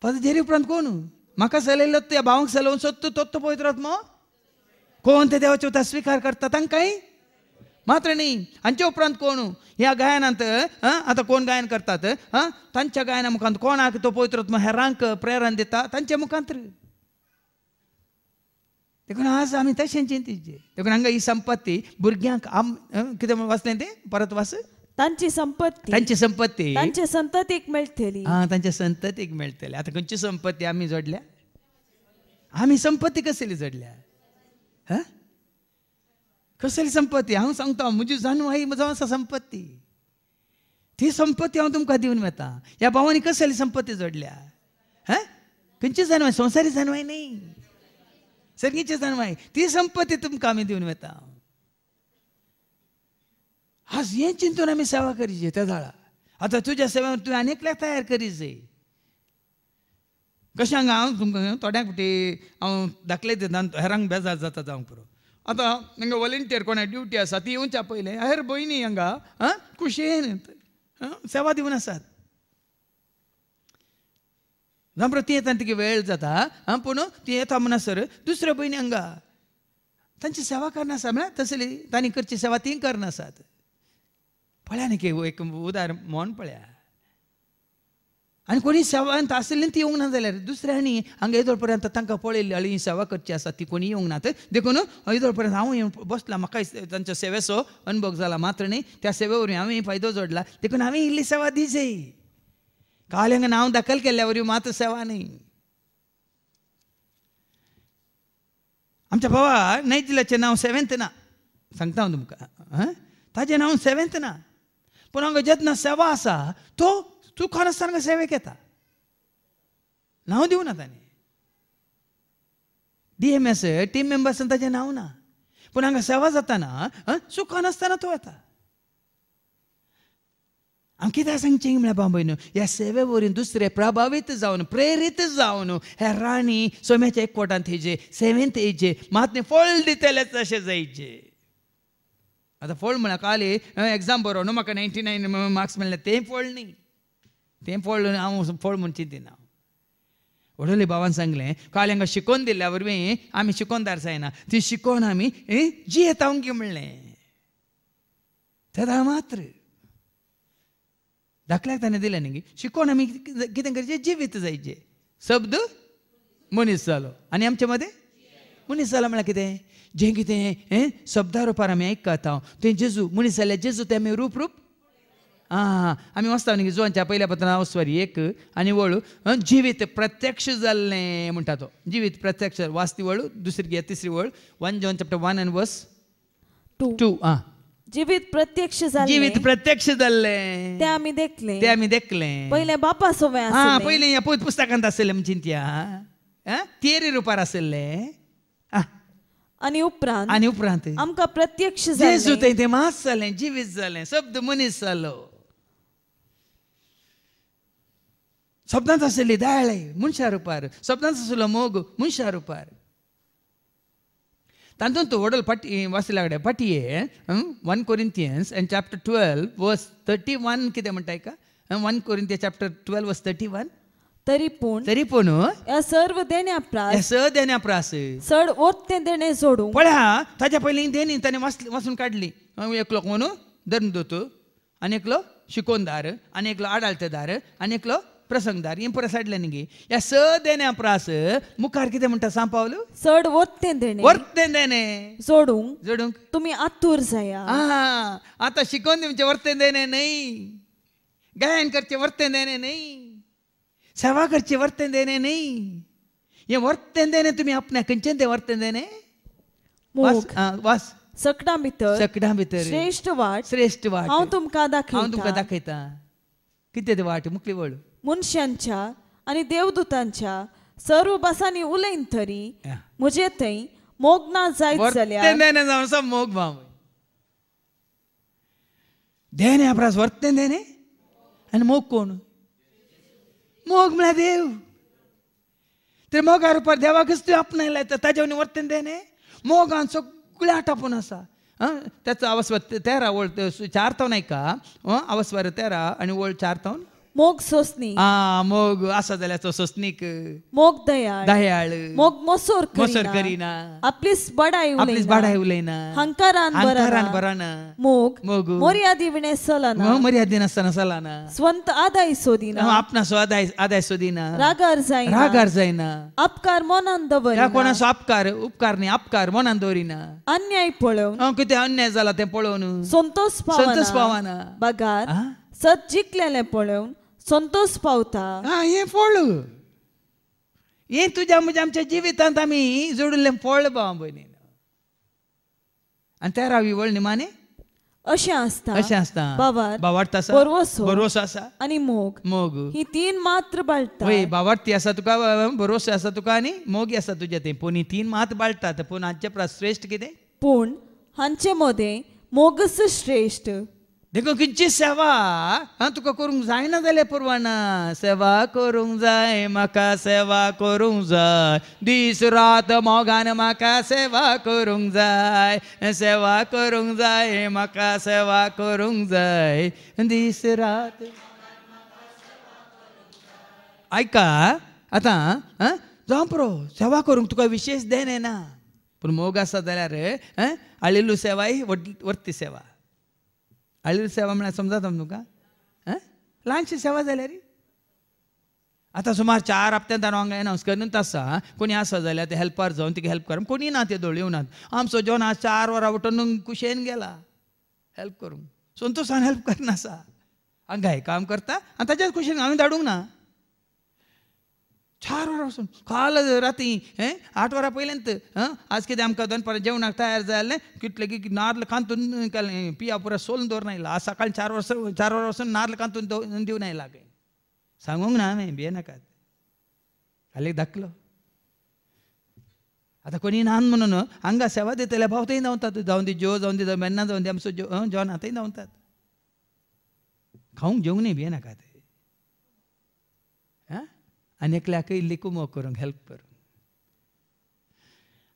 फादर जेरी उपरांत कोण हो? म्हाका सलयलो त्या भावांक सलोवन सोदता तो पवित्र आत्मो कोणते देवाचे होता स्वीकार करतात आणि काही मात्र नाही हांच्या उपरांत कोण या गायनांत आता कोण गायन करतात हा तांच्या गायना मुखांत कोणाक तो पवित्रत्म हेरांक प्रेरण देता त्यांच्या मुखांतर देखून आज आम्ही तशें चिंतीचे देखून हांगा ही संपत्ती भुरग्यांक आम कितें वाचलें ते परत वाच तांची संपत्ती तांची संपत्ती तांचे संततीक मेळटली हा तांचे संततीक मेळटली आता खंयची संपत्ती आम्ही जोडल्या आम्ही संपत्ती कसली जोडल्या कसली संपत्ती हांव सांगता म्हजी जाणवाई माझा असा संपत्ती ती संपत्ती हा तुमकां देऊन वेता या भावांनी कसली संपत्ती जोडल्या हं खंयची जाणवाय संसारी जाणवाय नाही सर्गीची जाणवाय ती संपत्ती तुमकां आमी देऊन वेता आज हें चिंतून आम्ही सेवा करीचे त्या झाडा आता तुझ्या सेवेन तुम्ही अनेकला तयार करीचे कशें हांगा हांव तुमकां थोड्यांक फाटी हांव धाकले दिता हेरांक बेजार जाता जावंक पुरो आतां हांगा वॉलंटियर कोणा ड्युटी आसा ती येवन पयलें हेर भयणी हांगा आं खुशयेन सेवा दिवन आसात जांबरो ती येता तिका वेळ जाता आं पूण ती येता म्हणसर दुसऱ्या भयणी हांगा तांची सेवा करनासा म्हळ्यार तसली तांणी करची सेवा ती करनासात पळया न्ही एक उदार म्हण पळया आनी कोणी सेवांत आसलें ती येवंक ना जाल्यार दुसऱ्यांनी हांगा येदोळ पर्यंत तांकां पळयल्ली हाळी सेवा करची आसा ती कोणी येवंक ना देखून येदोळ पर्यंत हांव येवन बसलां म्हाका तांच्या सेवेचो अनुभव जाला मात्र न्ही त्या सेवे वरवीं हांवें फायदो जोडला देखून हांवें इल्ली सेवा दिजे काल हांगा नांव दाखल केल्या वरवीं मात्र सेवा न्ही आमच्या भावा नैत जिल्ल्याचें नांव सेवेंत ना सांगता हांव तुमकां ताजें नांव सेवेंत ना पूण हांगा जेतना सेवा आसा तो तू कोणासारखं सेवेक येता नाव देऊ ना त्याने D M S team members ताजें नांव ना पूण हांगा सेवा जाताना तू आसतना तूं येता हा किती सांगचे म्हळ्यार बाबा न्हू ह्या सेवे वरीन दुसरे प्रभावीत जावन प्रेरीत जाऊन हे राणी सोम्याच्या एकवटांत येजे सेवेंत येजे मातने फळ दितले तशें जायचे आतां फळ म्हणा काल एग्जाम बरो न्हू म्हाका नायन्टी नायन मार्क्स मेळ्ळे तें फळ न्ही तें पडलो हांव पड चिंत दिना व्हडले बाबान सांगलें काल हांकां शिकोवन दिल्ल्या वरवीं आमी शिकोनदार जायना ती शिकोवन आमी जियेता घे म्हणलें तेदा मात्र धाकल्याक ताणें दिलें न्ही शिकोवन आमी कितें करचें जिवीत जायचें शब्द मनीस जालो आनी आमचे मदें मनीस जालो म्हळ्यार कितें जें कितें हें शब्दा आमी आयकता तें जेजू मनीस जाल्यार जेजू तें आमी रूप रूप आं आमी वचता न्ही जोनच्या पयल्या पत्रां वसवरी एक आणि वळू जिवीत प्रत्यक्ष जाल्लें म्हणटा तो जिवीत प्रत्यक्ष वास्ती वळू दुसरी घे तिसरी वळ one John chapter one and verse two two आ जीवित प्रत्यक्ष जाल्ले जिवीत प्रत्यक्ष झाले ते आम्ही देखले ते आम्ही देखले पहिले बापा सोबे पहिले या ह्या पुस्तकांत आसले आमी चिंत्या तेरी रुपार असेल आणि उपरांत आणि उपरांत आमकां प्रत्यक्ष जेजू ते मास झाले जिवीत जालें शब्द मनीस जालो मोग ದಾಳೆ पार तांतून तो वडल पाटी ಒಡಲ್ ಪಟ್ಟಿ ವಾಸಿಲಾಗಡೆ आहे one Corinthians and chapter twelve verse thirty one कितें म्हणताय का one Corinthia chapter twelve verse thirty one तरी पण तरी पण या सर्व देण्या प्रास या सर्व देण्या प्रास चड ओत ते देणे सोडू पळ्या त्याच्या पयलीं देणी ताणें वाचून काडली एकलो कोण धर्मदूत आनी एकलो शिकोनदार आनी एकलो आडालतेदार आनी एकलो प्रसंगदार ಪ್ರಸಂಗದಾರ್ ಸಾಡ್ಲೆನ್ಗೆ ಯಾ ಸದೇನೆ ಅಪ್ರಾಸ ಮುಖಾರ್ ಕಿತೆ म्हणता सांपावलं चढ वत्ते देणे वरते देणे जोडूंक जोडूंक तुम्ही आतुर जाया आता शिकवून तुमचे वरते देणे नाही गायन करचें वरते देणे नाही सेवा करचें वरते देणे नाही हें वरते देणे तुम्ही आपल्या खंयचें तें वरते देणे वास सकडा सकडा भितर सकडा भितर श्रेष्ठ वाट श्रेष्ठ वाट हांव तुमकां दाखयता हांव तुमकां दाखयता कितें ते वाट मुकली वळ मुनशांच्या आणि देवदूतांच्या सर्व बसांनी उलयन तरी म्हणजे थंय मोगना जायत जाल्यार मोग भाव देने आपणास देणे आणि मोग कोण मोग म्हळ्यार देव ते मोगार उपार देवाकच तूं आपणायला तर ताजे वर्तन देणे मोगान सगळें आटापून असा त्याचं अवस्वर तेरा ओळ चार नाही ऐका अवस्वार तेरा आणि ओळ चार मोग सोसनी आ मोग असा झाला तो सोसनी मोग दयाळ दयाळ मोग मसोर मसोर करीना आपलीस बडाय आपलीस बडाय उलयना हंकारान हंकारान मोग मोग मर्यादी विणे सलाना मर्यादी नसताना सलाना स्वंत आदाय सोदिना आपना आदाय आदाय सोदिना रागार जायना रागार जायना अपकार मोनान दवर या कोणासो अपकार उपकार न्ही अपकार मोनान दवरिना अन्याय पळवून किती अन्याय झाला ते पळोवन संतोष पावाना संतोष पावाना बगार सत जिंकलेले पळोवन संतोष पावता हा हे फळ हे तुझ्या म्हणजे आमच्या जिवितांत आमी जोडले फळ बाबा न्ही आनी त्या रावी वळ निमाने अशें आसता अशें आसता बाबा बावार्थ आसा बरोसो हो. बरोसो आसा आनी मोग मोग ही तीन मात्र बाळटा वय बावार्थी आसा तुका बरोसो आसा तुका आनी मोगी आसा तुझ्या ते पूण ही तीन मात बाळटात पूण हांचे श्रेश्ठ कितें पूण हांचे मदें मोगस श्रेश्ठ देखो किंची सेवा हां तुका करूंक जायना जाल्यार पुरवां सेवा करूंक जाय म्हाका सेवा करूंक जाय दीस रात मोगान म्हाका सेवा करूंक जाय सेवा करूंक जाय म्हाका सेवा करूंक जाय दीस रात आयका आतां जावं पुरो सेवा करूंक तुका विशेश देन येना पूण मोग आसा जाल्यार आळिल्लू सेवा ही वर्ती सेवा आयली सेवा म्हणा समजा तुमकां आं ल्हानशी सेवा झाल्या रे आता सुमार चार हप्त्यात ताणें हांगा एनावन्स करून हा कोणी आसा जाल्यार ते हेल्पर जाऊन तिका हेल्प करून कोणी ना ते दोळी नात आमचो जेवण आज चार वरां उठून कुशेन गेला हेल्प करूंक सांग हेल्प करनासा हांगा काम करता आनी ताच्याच कुशेन हांवें धाडूंक ना चार वरां पासून काल राती हे आठ वरां पयल्यात हां आज कितें आमकां दनपरां जेवणाक तयार जाय आसलें कितले की नार्ल कांतून पिया पुरो सोलून दवरून आयला आज सकाळीं चार वर्सां चार वरां वचून नार्ल कांतून दवरून दिवन आयला काय सांगूंक ना हांवें भियेनाकात हालीक धाकलो आतां कोणी ना म्हणून हांगा सेवा दितले भाव थंय धांवतात जावं दी जेव जावन दी मेन्ना जावन दी आमचो जेव जेवण आतांय धांवतात खावंक जेवंक न्ही नाकात एकल्याक इल्ली मोग करूंक हेल्प करूंक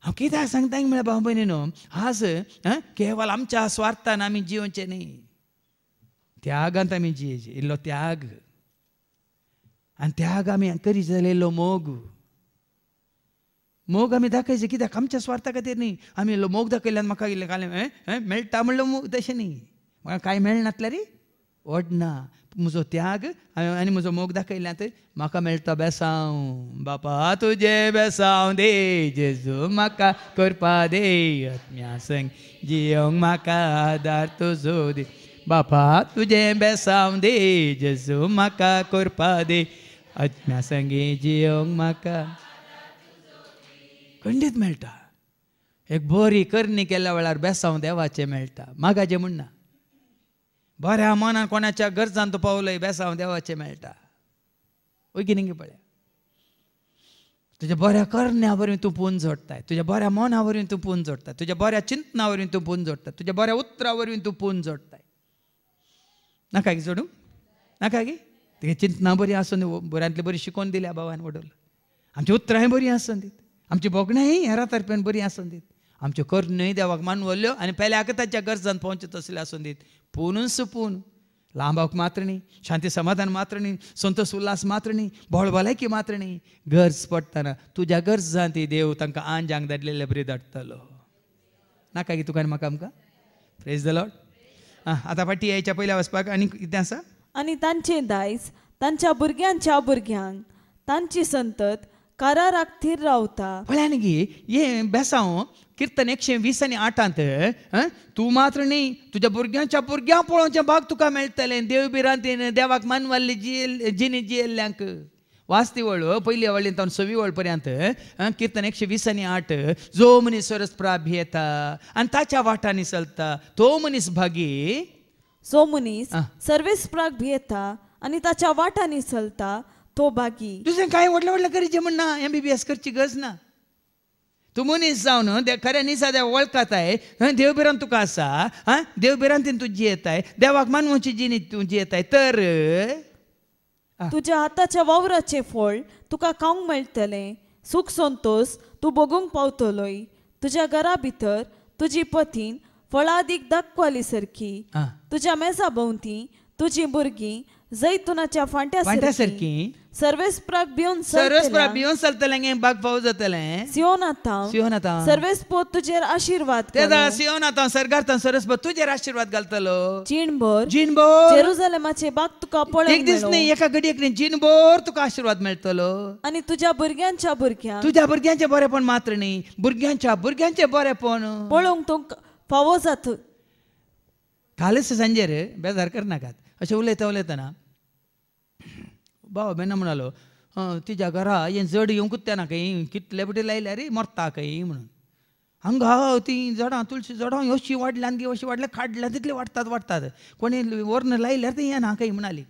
हांव कित्याक सांगता म्हळ्यार भाव भयणी आज केवल आमच्या स्वार्थान आमी जिवचे न्ही त्यागांत आमी जियेचे इल्लो त्याग आनी त्याग आमी करीत जाल्यार इल्लो मोग मोग आमी दाखयचे कित्याक आमच्या स्वार्था खातीर न्ही आमी इल्लो मोग दाखयल्यान म्हाका इल्लें कालें मेळटा म्हणलो मोग तशें न्ही म्हाका कांय रे ओडना म्हजो त्याग आनी म्हजो मोग दाखयला तर म्हाका मेळटा बेसांव बापा तुजे बेसांव दे जेजू म्हाका करपा दे आत्म्या संग जियोंग म्हाका आदार तुजो दे बापा तुजे बेसांव दे जेजू म्हाका करपा दे आत्म्या संगे जियोंग म्हाका खंडीत मेळटा एक बरी करणी केल्या वेळार बेसांव देवाचें मेळटा मागाचें म्हणना बऱ्या मनान कोणाच्या गरजान तूं पावलय बेसांव देवाचे मेळटा ओगिनी गे पळया तुज्या बऱ्या करण्या वरवीं तूं पून जोडताय तुज्या बऱ्या मना वरवीं तूं पून जोडताय तुज्या बऱ्या चिंतना वरवीं तूं पून जोडटाय तुज्या बऱ्या उतरां वरवीं तूं पून जोडताय नाका गे जोडू नाका गे तुगे चिंतना बरी आसून बऱ्यांतली बरी शिकोवन दिल्या बाबान वडोल आमची उतरांय बरी आसून दीत आमची बोगणेय हेरा तर्फेन बरी आसून दीत आमच्यो कर न्हय देवाक मान व्हरल्यो आनी पेल्याक ताच्या गरजान पोवचे तसले आसून दीत पुनून सुपून लांबाक मात्र न्ही शांती समाधान मात्र न्ही संतोष उल्लास मात्र न्ही भोळभलायकी मात्र न्ही गरज पडटना तुज्या गरजान ती देव तांकां आंजांक दाडलेले बरी धाडटलो नाका की तुका म्हाका आमकां प्रेज द लॉट आं आतां फाटी येच्या पयल्या वचपाक आनी कितें आसा आनी तांचे दायज तांच्या भुरग्यांच्या भुरग्यांक तांची संतत कारार थीर रावता पळयान गे हे बेसांव कीर्तन एकशे वीस आणि आठांत तू मात्र न्ही तुज्या भुरग्यांच्या भुरग्यां पळोवचें भाग तुका मेळटलें देव बिरांतीन देवाक मानवाल्ली जियेल जिनी जियेल्ल्यांक वळ पहिली वळली ಅಂತ सवी वळ पर्यंत कीर्तन एकशे वीस आणि आठ जो मनीस सरस प्राप येता आणि ತೋ वाटांनी चलता सो मनीस सर्वेस प्राग भियेता आणि ताच्या वाटांनी चलता तो बाकी दुसरे काय वडलं वडलं करीचे म्हण ना एमबीबीएस करची गरज ना तुमू न्ही खरें खऱ्या निसाद्या वळखताय देवबिरान तुका आसा हा देवबिरान तीन तू जियेताय देवाक मानवची जिणी तू जियेताय तर तुज्या हाताच्या वावराचे फळ तुका खावंक मेळटलें सुख संतोष तूं भोगूंक पावतलोय तुज्या घरा भितर तुजी पतीन फळादीक दाखवाली सारखी तुज्या मेजा भोंवती तुजी भुरगीं जैतुनाच्या फांट्यासारखी सर्वेस प्राभियोन सर्वेस प्राभियोन चलतलेंगे बाग पावस जातले सियोन आता सियोन आता सर्वेस पोत तुजेर आशीर्वाद ते दा सियोन आता सरगार सर्वेस पोत तुजेर आशीर्वाद घालतलो जीणभर जीणभर जेरुजलेमाचे बाग तुका पळोवंक एक दीस न्ही एका घडयेक न्ही जीणभर तुका आशीर्वाद मेळटलो आनी तुज्या भुरग्यांच्या भुरग्यांक तुज्या भुरग्यांचे बरेपण मात्र न्ही भुरग्यांच्या भुरग्यांचे बरेपण पळोवंक तुका फावो जात काल संजेर बेजार करनाकात अशें येतना बाबा बेन्ना म्हणालो तिज्या घरा हे जड येवंकूच तें ना खंय कितले पटी लायल्या रे मरता खंय म्हणून हांगा ती जडां तुळशी जडां अशीं वाडल्यान गे अशीं वाडल्या खाडल्यान तितले वाडटात वाडटात कोणी वर्ण लायल्यार ते हें ना खंय म्हणाली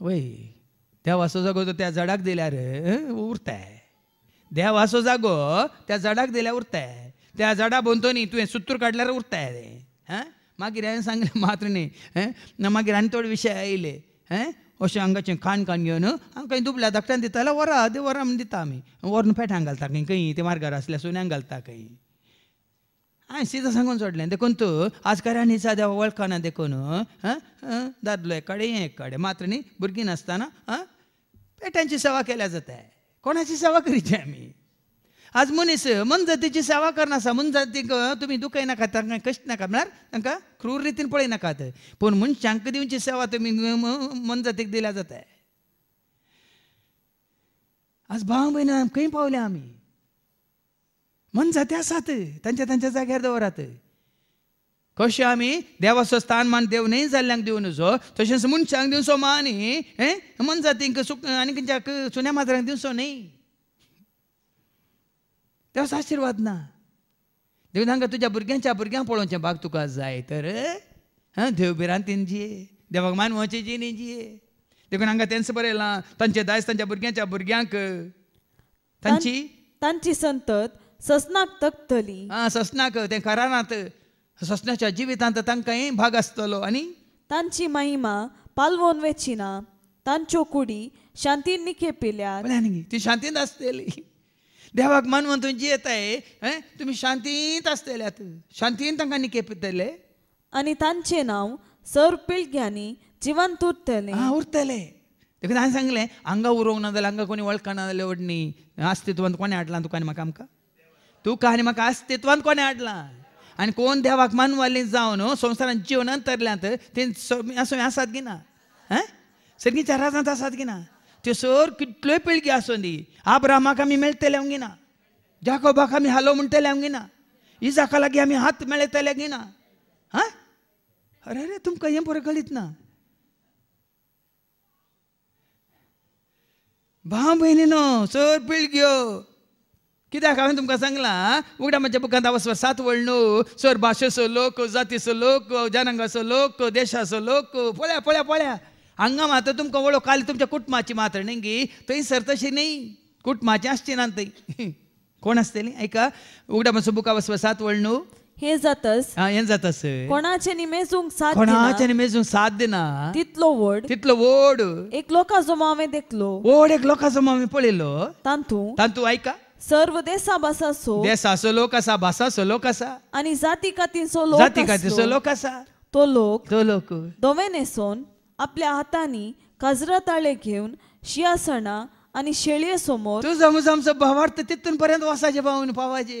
वय त्या जागो तो त्या झाडाक दिल्यार उरताय देव जागो त्या झाडाक दिल्यार उरताय त्या झाडा न्ही तुवें सुत्तूर काडल्यार उरताय रे हां मागीर हांवें सांगलें मात्रणें ना मागीर आनी थोडे विशय आयले हें अशें हांगाचें खाण खाण घेवन हांव खंय दुबल्या धाकट्यान दिता जाल्यार व्हरा देव व्हरा म्हण दिता आमी व्हरून पेठांक घालता खंय खंय ते मार्गार आसल्या सुन्यांक घालता खंय हांवें सिधा सांगून सोडलें देखून तूं आजकारान हिसा देवा वळखना देखून दादलो एक कडेन हें एक कडेन मात्र न्ही भुरगीं नासतना पेट्यांची सेवा केल्या जाता कोणाची सेवा करीची आमी आज मनीस मन जातीची सेवा करनासा मन तुम्ही तुमी दुखय नाकात तांकां कश्ट नाका म्हळ्यार तांकां क्रूर रितीन पळय नाकात पूण मनशांक दिवची सेवा तुमी मन जातीक दिल्या जाता आज भाव भयण खंय पावल्या आमी मन त्यांच्या आसात तांच्या तांच्या जाग्यार दवरात कशें आमी देवाचो स्थान मान देव न्हय जाल्ल्यांक दिवं नजो तशेंच मनशांक दिवचो मान न्ही मन जातींक सुक आनी खंयच्या सुन्या माजरांक दिवचो न्ही देवाचो आशिर्वाद ना देव तांकां तुज्या भुरग्यांच्या भुरग्यांक पळोवचें भाग तुका जाय तर हां देवबिरान तिने जिये देवाक मान जिणी जी जिये देखून हांगा तेंच बरयलां तांचे दायज तांच्या भुरग्यांच्या भुरग्यांक तांची तांची संतत ससनाक तकतली हां ससनाक ते करानात ससनाच्या जिवितांत तांकां भाग आसतलो आनी तांची महिमा पालवोन वेचिना तांच्यो कुडी शांतीन निखेपिल्या ती शांतीन आसतली देवाक मन म्हणून तुमची येताय तुम्ही तुमी शांतींत आसतले शांतीन तांकां निकेप येतले आनी तांचें नांव सर पिळग्यांनी जिवंत उरतले हां उरतले देखून हांवें सांगलें हांगा उरोंक ना जाल्यार हांगा कोणी वळखना जाल्यार वडणी अस्तित्वांत कोणें हाडलां तुका आनी म्हाका आमकां तुका आनी म्हाका अस्तित्वांत कोणें हाडलां आनी कोण देवाक मानवाल्ली जावन संवसारान जिवनांत तरल्यांत ते सोमी आसात की ना हं सगळीं राजांत आसात की ना तेसोर कितल्योय पिळगी आसोनी आब्रामाक आमी मेळटले ना जाकोबाक आमी हालो म्हणटले ना इजाका लागीं आमी हात मेळयतले ना हां अरे अरे तुमकां हें बरें कळीत ना भाव न्हू सर पिळग्यो कित्याक हांवें तुमकां सांगलां उगड्या म्हज्या बुकांत वचवर सात वळणू सर भाशेचो लोक जातीचो लोक जनांगाचो लोक देशाचो लोक पळया पळया पळया हंगा मात्र तुमकां वळो काल तुमच्या कुटुंबाची मात्र न्ही ನಂಗೆ ತೈ तशी न्ही ನೈ आसची ना ना थंय कोण असतेली ऐका बुका मग सात वसवसात वळणू हे जातस हे जातस कोणाचे निमेजूंक साथ कोणाचे निमेजूंक सात दिना तितलो वड तितलो वड एक लोकाचो हांवें देखलो वड एक लोकाचो हांवें पळयलो तांतू तांतू आयका सर्व देसा भासासो देसाचो लोक आसा सो लोक आसा आनी जाती सो लोक जाती सो लोक आसा तो लोक तो लोक दोवे नेसोन आपल्या हातांनी काजरा ताळे घेऊन शियासणा आणि शेळयेसमोर तू जमूज आमचं भावार्थ तिथून पर्यंत वसाचे पाहून पावाजे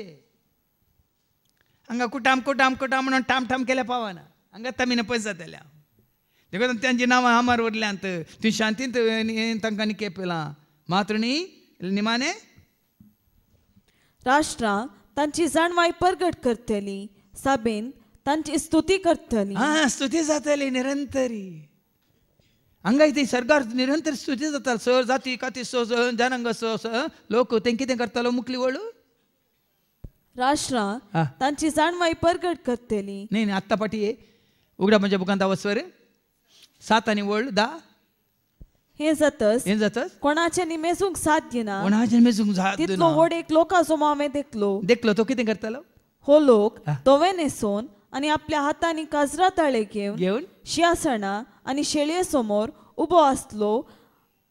हांगा कुटाम कुटाम कुटाम म्हणून टाम टाम केल्या पावाना हांगा तमीने पैसा दिल्या देखून त्यांची नावां आमार उरल्यात तुवें शांतींत तांकां निकेपलां मात्र निमाने राष्ट्रा तांची जाणवाय परगट करतली साबेन तांची स्तुती करतली हां स्तुती जातली निरंतरी सरकार निरंतर जाता ಸರ್ಕಾರ जाती काती ಸರ್ स जनंग ಸೋ लोक तें ಸ ಲೋಕ ತೆಂಕಿತೆ ಕರ್ತಲೋ ಮುಕ್ಲಿಗಳು राष्ट्र तांची जाणवाय परगट करतली नाही नाही आत्ता पाठी उघडा म्हणजे बुकांत वस्वर सात आणि वळ दा हे जातस हे जातस कोणाचे निमेसूंक साथ दिना कोणाचे निमेसूंक साथ तितलो व्हड एक सो मामे देखलो देखलो तो कितें करतलो हो लोक तोवे नेसून आणि आपल्या हातांनी काजरा ताळे घेऊन घेऊन शियासणा आणि शेळये समोर उबो असलो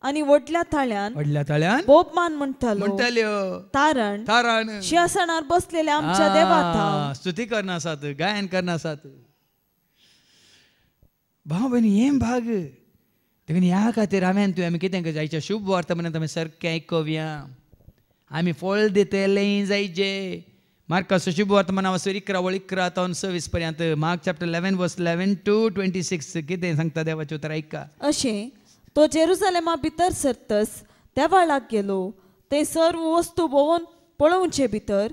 आणि वडल्या थाळ्यान वडल्या थाळ्यान बोपमान म्हणतालो म्हणटाल्यो तारण तारण शियासणार बसलेले आमच्या देवात स्तुती सात गायन सात भाव बहिणी हें भाग देखून ह्या खातीर हांवें तुवें आमी कितें जायचें शुभ वार्ता म्हणून तुमी सारकें आयकुया आमी फळ दितले जायचे Mark ಶುಭ ವರ್ತಮಾನವಸರಿ ಕ್ರವಳಿ ಕ್ರಾತವನ್ ಸರ್ವಿಸ್ ಪರ್ಯಂತ ಮಾರ್ಕ್ ಚಾಪ್ಟರ್ 11 ವರ್ಸ್ 11 ಟು 26 कितें सांगता देवाचे उतर ऐका अशें तो जेरुसलेमा भितर सरतस त्या वेळाक गेलो ते सर्व वस्तू भोवून पळोवचे भितर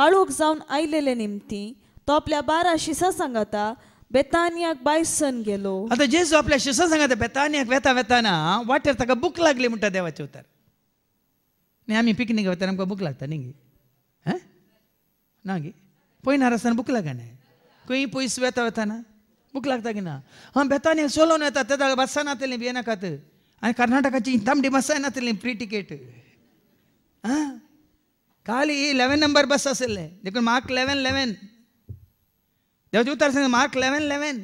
काळोख जावन आयलेले निमती तो आपल्या बारा शिसा सांगाता बेतानियाक बायसन गेलो आता जेजू आपल्या शिसा सांगाता बेतानियाक वेता वेताना वाटेर ताका भूक लागली म्हणटा देवाचे उतर आमी पिकनीक वता आमकां भूक लागता न्ही Nagi. Poin harasan buk lagane. Koi poi sweta wetana. Buk lagta gina. Ham betani solo neta tedag basana telni biena kate. Ani Karnataka chi tam dimasana telni free ticket. Huh? ಖಾಲಿ ಲೆವೆನ್ ನಂಬರ್ ಬಸ್ಸಸ್ ಇಲ್ಲೇ ದೇಕೊಂಡು ಮಾರ್ಕ್ ಲೆವೆನ್ ಲೆವೆನ್ ದೇವ್ ಚೂತಾರ ಸಂಗ ಮಾರ್ಕ್ ಲೆವೆನ್ ಲೆವೆನ್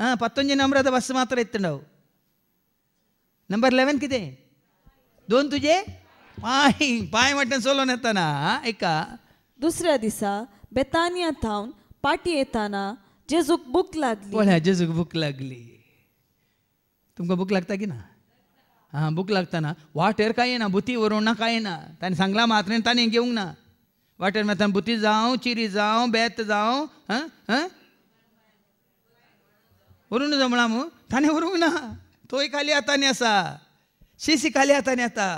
ಹಾಂ ಪತ್ತೊಂಜಿ ನಂಬರದ ಬಸ್ ಮಾತ್ರ ಎತ್ತಂಡವು ನಂಬರ್ ಲೆವೆನ್ ಕಿದೆ ದೋನ್ ತುಜೆ ಪಾಯ್ ಪಾಯ್ ಮಟ್ಟನ್ ಸೋಲೋನ್ ಎತ್ತನ ಇಕ್ಕ दुसऱ्या दिसा बेतानिया थावन पाटी येताना जेजूक भूक लागली पळ्या जेजूक भूक लागली तुमकां भूक लागता की ना हां भूक लागताना वाटेर काय ना बुती व्हरूंक ना काय ना ताणें सांगलां मात्र ताणें घेवंक ना वाटेर मेळटा बुती जावं चिरी जावं बेत जावं हां हां व्हरूंक जमळा मू ताणें व्हरूंक ना तोय खाली हातांनी आसा शिशी खाली हातांनी येता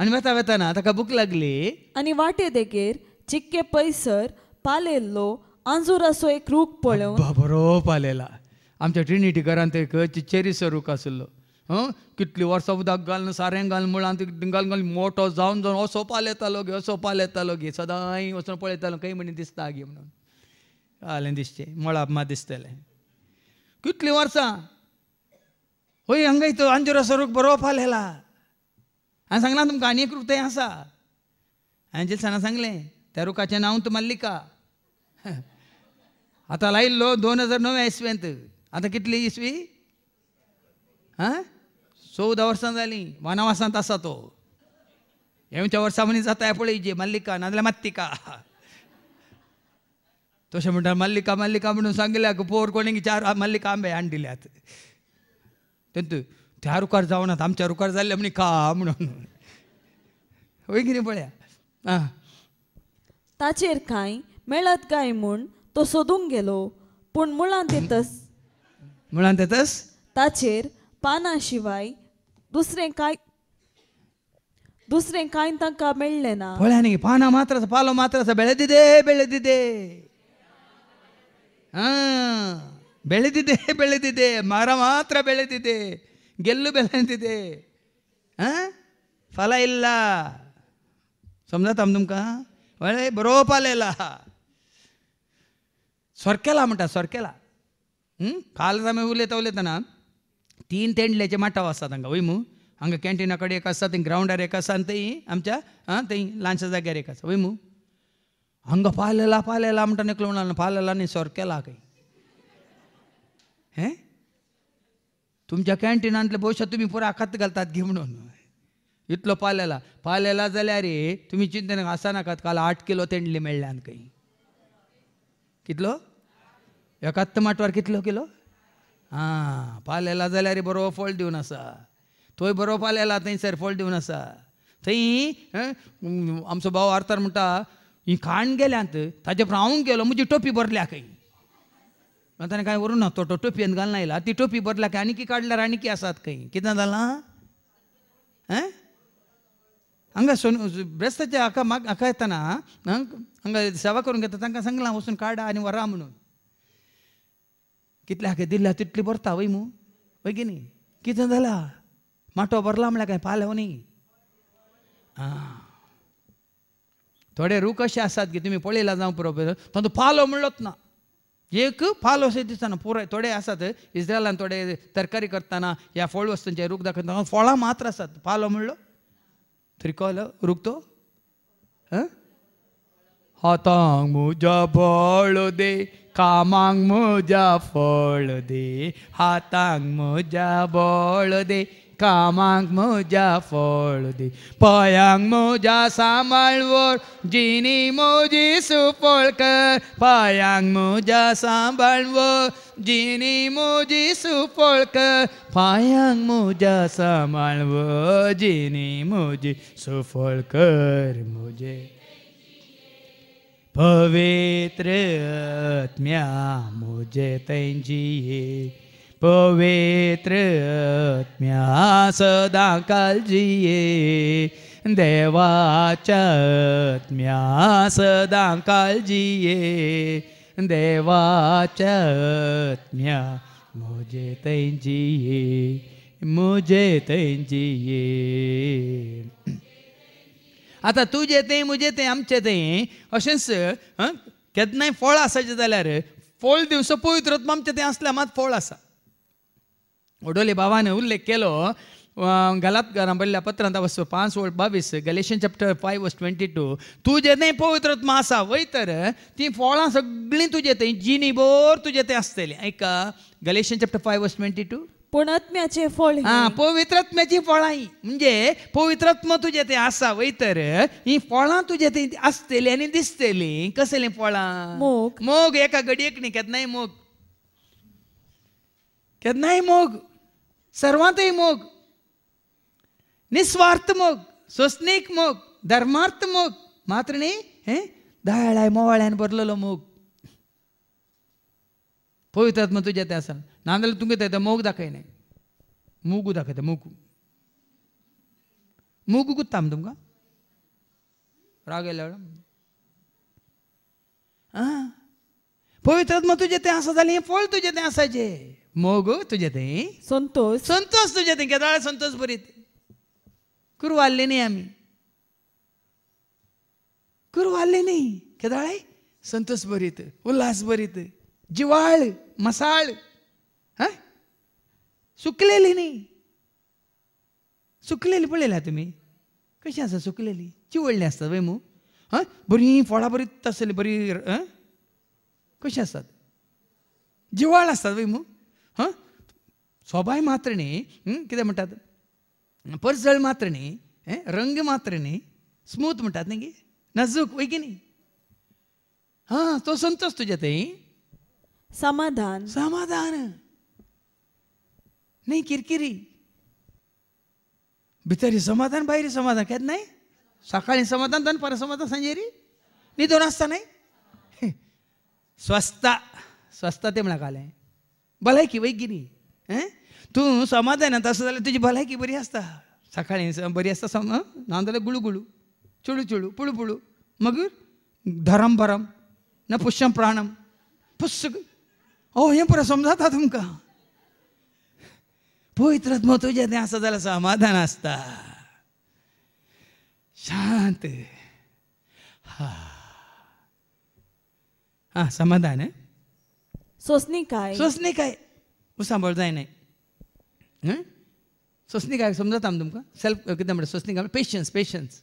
आणि वेता वेताना ताका भूक लागली आनी वाटे देगेर चिक्के पैसर पालेल्लो असो एक रूख पळोवन बरो पालेला आमच्या ट्रिनिटी घरांत एक चेरीसो रूख आसलो कितली वर्सां उदक घालून सारें घालून मुळांत घालून घालून मोठो जावन जावन असो पाल येतालो गे असो पाल येतालो गे सदांय वचून पळयतालो काही म्हणून दिसता गे म्हणून आलें दिसचें मळाप मात दिसतलें कितलीं वर्सां हय हांगा तो आंजुरा रूख बरो पालेला हांव सांगलां तुमकां आनी एक रुक्तें आसा हांवें जिल्साना सांगलें त्या रुखाचें नांव तूं मल्लिका आतां लायिल्लो दोन हजार णव्या इसवेंत आतां कितली इसवी आं चवदा वर्सां जालीं वनवासांत आसा तो हेवच्या वर्सा मनीस जाता पळयची मल्लिका नाजाल्यार मत्तिका तशें म्हणटा मल्लिका मल्लिका म्हणून सांगिल्ल्याक पोर कोणी चार मल्लिका आंबे हाडून दिल्यात तेतून त्या रुकार जावनात आमच्या रुकार जाल्ले म्हणे का म्हणून होय पळया ताचेर काय मेळत काय म्हूण तो सोदूंक गेलो पूण मुळांत येतस मुळांत येतस ताचेर पानां शिवाय दुसरें काय दुसरें काय तांकां मेळ्ळें ना पळया न्ही पानां मात्र पालो मात्र बेळे दिदे बेळे दिदे दिदे बेळे दिदे मारा मात्र बेळे दिदे ಗೆಲ್ಲು ಬೆಲ್ಲಂತಿದೆ ಫಲ ಇಲ್ಲ ಸಮಜ ತಮ್ಮ ತುಮಕ ಒಳ್ಳೆ ಬರೋಪಾಲ ಇಲ್ಲ ಸೊರ್ಕೆಲ म्हणटा ಸೊರ್ಕೆಲ काल आमी उलयता उलयतना तीन तेंडल्याचे माटाव आसा तांकां वय मू हांगा कॅन्टिना कडेन एक आसा थंय ग्रावंडार एक आसा आनी थंय आमच्या आं थंय ल्हानशा जाग्यार एक आसा वय मू हांगा पालेला पालेला म्हणटा निकलो म्हणून पालेला न्ही सोर केला खंय हें तुमच्या कॅन्टीनांतले बोशा तुम्ही पुरा खात घालतात घे म्हणून इतलो पाल्याला पाल्याला जाल्यार रे तुम्ही चिंतन असा नाकात काल आठ किलो तेंडली मेळ्ळ्यान खंय कितलो एकात्त माटवार कितलो किलो आं पाल्याला जाल्यार रे बरो फळ देऊन आसा तोय बरो पाल्याला थंयसर फळ देऊन आसा थंय आमचो भाव आर्थर म्हणटा ही खाण गेल्यांत ताजे हांव गेलो म्हजी टोपी भरल्या खंय मग त्याने काय वरून तो टोपीन घाल नाहीला ती टोपी बदला काय आणखी काढल्या आणखी आसात काही किती झाला हां हंगा सोन ब्रेस्ताच्या हाका माग हाका येताना हंगा सेवा करून घेता तांकां सांगलां वचून काडा आनी व्हरा म्हणून कितल्या हाके दिल्या तिथली भरता वै मू वय की न्ही कितें माटो भरला म्हळ्यार काय पालो न्ही आं थोडे रूख असे आसात की तुम्ही पळयला जावं बरोबर तो पालो म्हणलोच ना एक पाल वसयत दिसताना पुराय थोडे आसात इस्रायलान थोडे तरकारी करताना ह्या फळ वस्तूंचे रूख दाखयता फळां मात्र आसात पालो म्हणलो त्रिकोल रूख तो हातांक म्हज्या बळ दे कामांक म्हज्या फळ दे हातांक म्हज्या बळ दे कामांक मोजा फोळ दे पयाांक मोजा सांभाळ व जिनी मोजी सुफोळ कर पायांक मोजा सांभाळव जिनी मोजी सुफोळ कर पायांक मोजा सांभाळव जिनी मोजे सुफोळ करवित्र आत्म्या मोजे ते पवित्रज्ञा सदा काळजिये देवाच्या सदा काळजिये देवाच्या मुझे तैंजिये मुझे तैंजिये आता तू तें मुझे ते आमचे ते अशेंच केदनाय फळ आसाचे जाल्यार फळ दिवस पवित्र आमचे ते असल्या मात फळ आसा ओडोले भावाने उल्लेख केलो गलात રાંભળેલા पत्रांत पत्रांत વસ્તુ પાંચ बावीस Galatians chapter five verse twenty two तू जे नाही पवित्र आसा वयतर ती फळां सगळीं तुजे थंय जिनी बोर तुझे ते आसतली आयका Galatians chapter five verse twenty two पुणात्म्याचे फळ हा पवित्रत्म्याची फळां ही म्हणजे आत्मा तुझे ते आसा वयतर ही फळां तुझे ते आसतलीं आनी दिसतलीं कसले फळां मोग मोग एका घडयेक न्ही केन्नाय मोग नाही मोग सर्वातही मोग निस्वार्थ मोग स्वस्नेक मोग धर्मार्थ मोग मात्र नाही हे दहाळ्या मोवाळ्यान भरलेलो मोग पवित्रात मग तुझ्या त्या असाल नांदाला तुम्ही त्या मोग दाखय नाही मूगू दाखयता मूग मूगू कुत्ता आम तुमका राग येयला आं पवित्रात मग तुझे ते आसा झालं हें फळ तुजें तें असायचे ते संतोष संतोष संतोष ते केदाळ संतोष भरीत कुरू आले नाही आम्ही कुरू आले नाही केदाळ संतोष भरीत उल्हास बरीत जिवाळ मसाळ सुकलेली नाही सुकलेली पळलेला तुम्ही कशी असा सुकलेली चिवळली असतात वय मू हां बरी फळां बरीत आसली बरी कशी असतात जिवाळ असतात वय हां सोबाय मात्रेने कितें म्हणटात परजळ मात्रेने रंग न्ही स्मूथ म्हणटात न्ही नाजूक नजूक की न्ही हां तो संतोष तुझ्या ते समाधान समाधान नाही किरकिरी भितरी समाधान बाहेर समाधान काय नाही सकाळी समाधान तर परत समाधान संजेरी न्ही दोन असता नाही स्वस्ता स्वस्ता ते म्हणा भलायकी वैगिनी हैं तूं समाधानांत आसा जाल्यार तुजी भलायकी बरी आसता सकाळीं बरी आसता सम ना जाल्यार गुळू गुळू चुळू चुळू पुळू पुळू मगीर धरम भरम न पुश्यम प्राणम पुस्तक ओ हें पुरो समजाता तुमकां पवित्र तुजें तें आसा जाल्यार समाधान आसता शांत हा हा समाधान स्वसनी काय सोसनी काय सांभाळ सांबाळ नाही स्वसनी काय समजता आम तुमकां सेल्फ किती म्हणटा सोसनी काय पेशन्स पेशन्स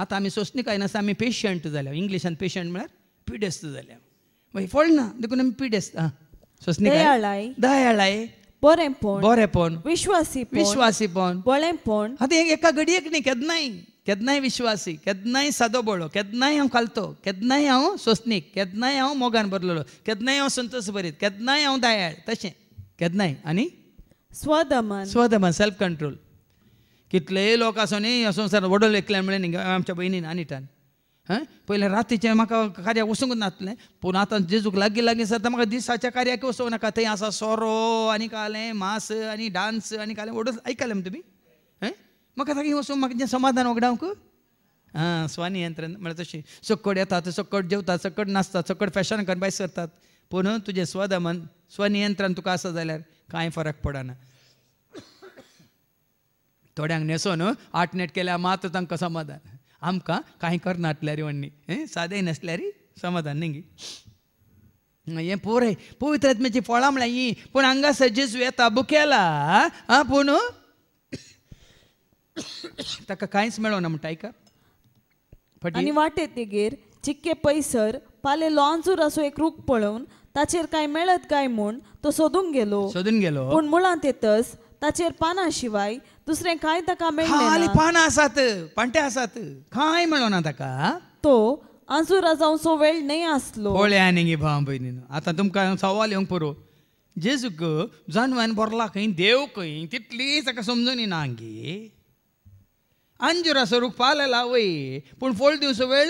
आता आम्ही सोसनी काय नासता आम्ही पेशंट जाल्या आणि पेशंट म्हळ्यार पिडेस्त जाल्या मागीर ना देखून आमी पिडेस्त आं आहे दयाळाय दयाळाय विश्वासी विश्वासी विश्वासीपण विश्वासीपण बळेपण आतां एका घडयेक केद नाही केदनाय विश्वासी केदनाय सादो बोळो केदनाय हांव नाही केदनाय हांव सोसनीक केदनाय हांव मोगान भरलेलो केदनाय हांव संतोश भरीत केदनाय हांव दयाळ तशें केदनाय आनी स्वदमन स्वदमन सेल्फ कंट्रोल कितलेय लोक न्ही असो सर वडोल एकल्यान म्हणे आमच्या भयणीन आनिटान हं पहिले रातीचें म्हाका कार्याक वचूंकच नासलें पूण आतां जेजूक लागी लागीं सरता म्हाका दिसाच्या कार्याक वचूंक नाका थंय आसा सोरो आनी कालें मास आनी डान्स आनी कालें वडोल आयकलें तुमी म्हाका वचून म्हाका जें समाधान उगडावंक आं स्वानी यंत्र म्हळ्यार तशी येता येतात सकट जेवतात सकट नाचतात सकट फॅशन कन्वायस करतात पूण तुजें स्वदमन स्वनियंत्रण तुका आसा जाल्यार कांय फरक पडना थोड्यांक न्हेसोन आठ नेट केल्या मात्र तांकां समाधान आमकां कांय करनासल्यारी वण्णी हें सादें नासल्यारी समाधान न्ही हें पुरे पवित्रत्म्याची फळां म्हळ्यार ही पूण हांगा सजेस येता बुकेला आं पूण ताका कांयच मेळोना म्हणटा आयका आनी वाटे तेगेर चिक्के पयसर पाले लॉन्सूर असो एक रूख पळोवन ताचेर काय मेळत काय म्हूण तो सोदून गेलो सोदून गेलो पूण मुळांत येतस ताचेर पानां शिवाय दुसरें कांय ताका मेळना पानां आसात पांटे आसात कांय मेळोना ताका तो आंसुरा जावं सो वेळ न्हय आसलो पळ्या गे भाव भयणीन आतां तुमकां सवाल येवंक पुरो जेजूक जानवान बोरला खंय देव खंय तितली ताका समजून येना हांगे अंजुराचं रूख पाहायला ಅವಯಿ पण पोळ दिवस वेळ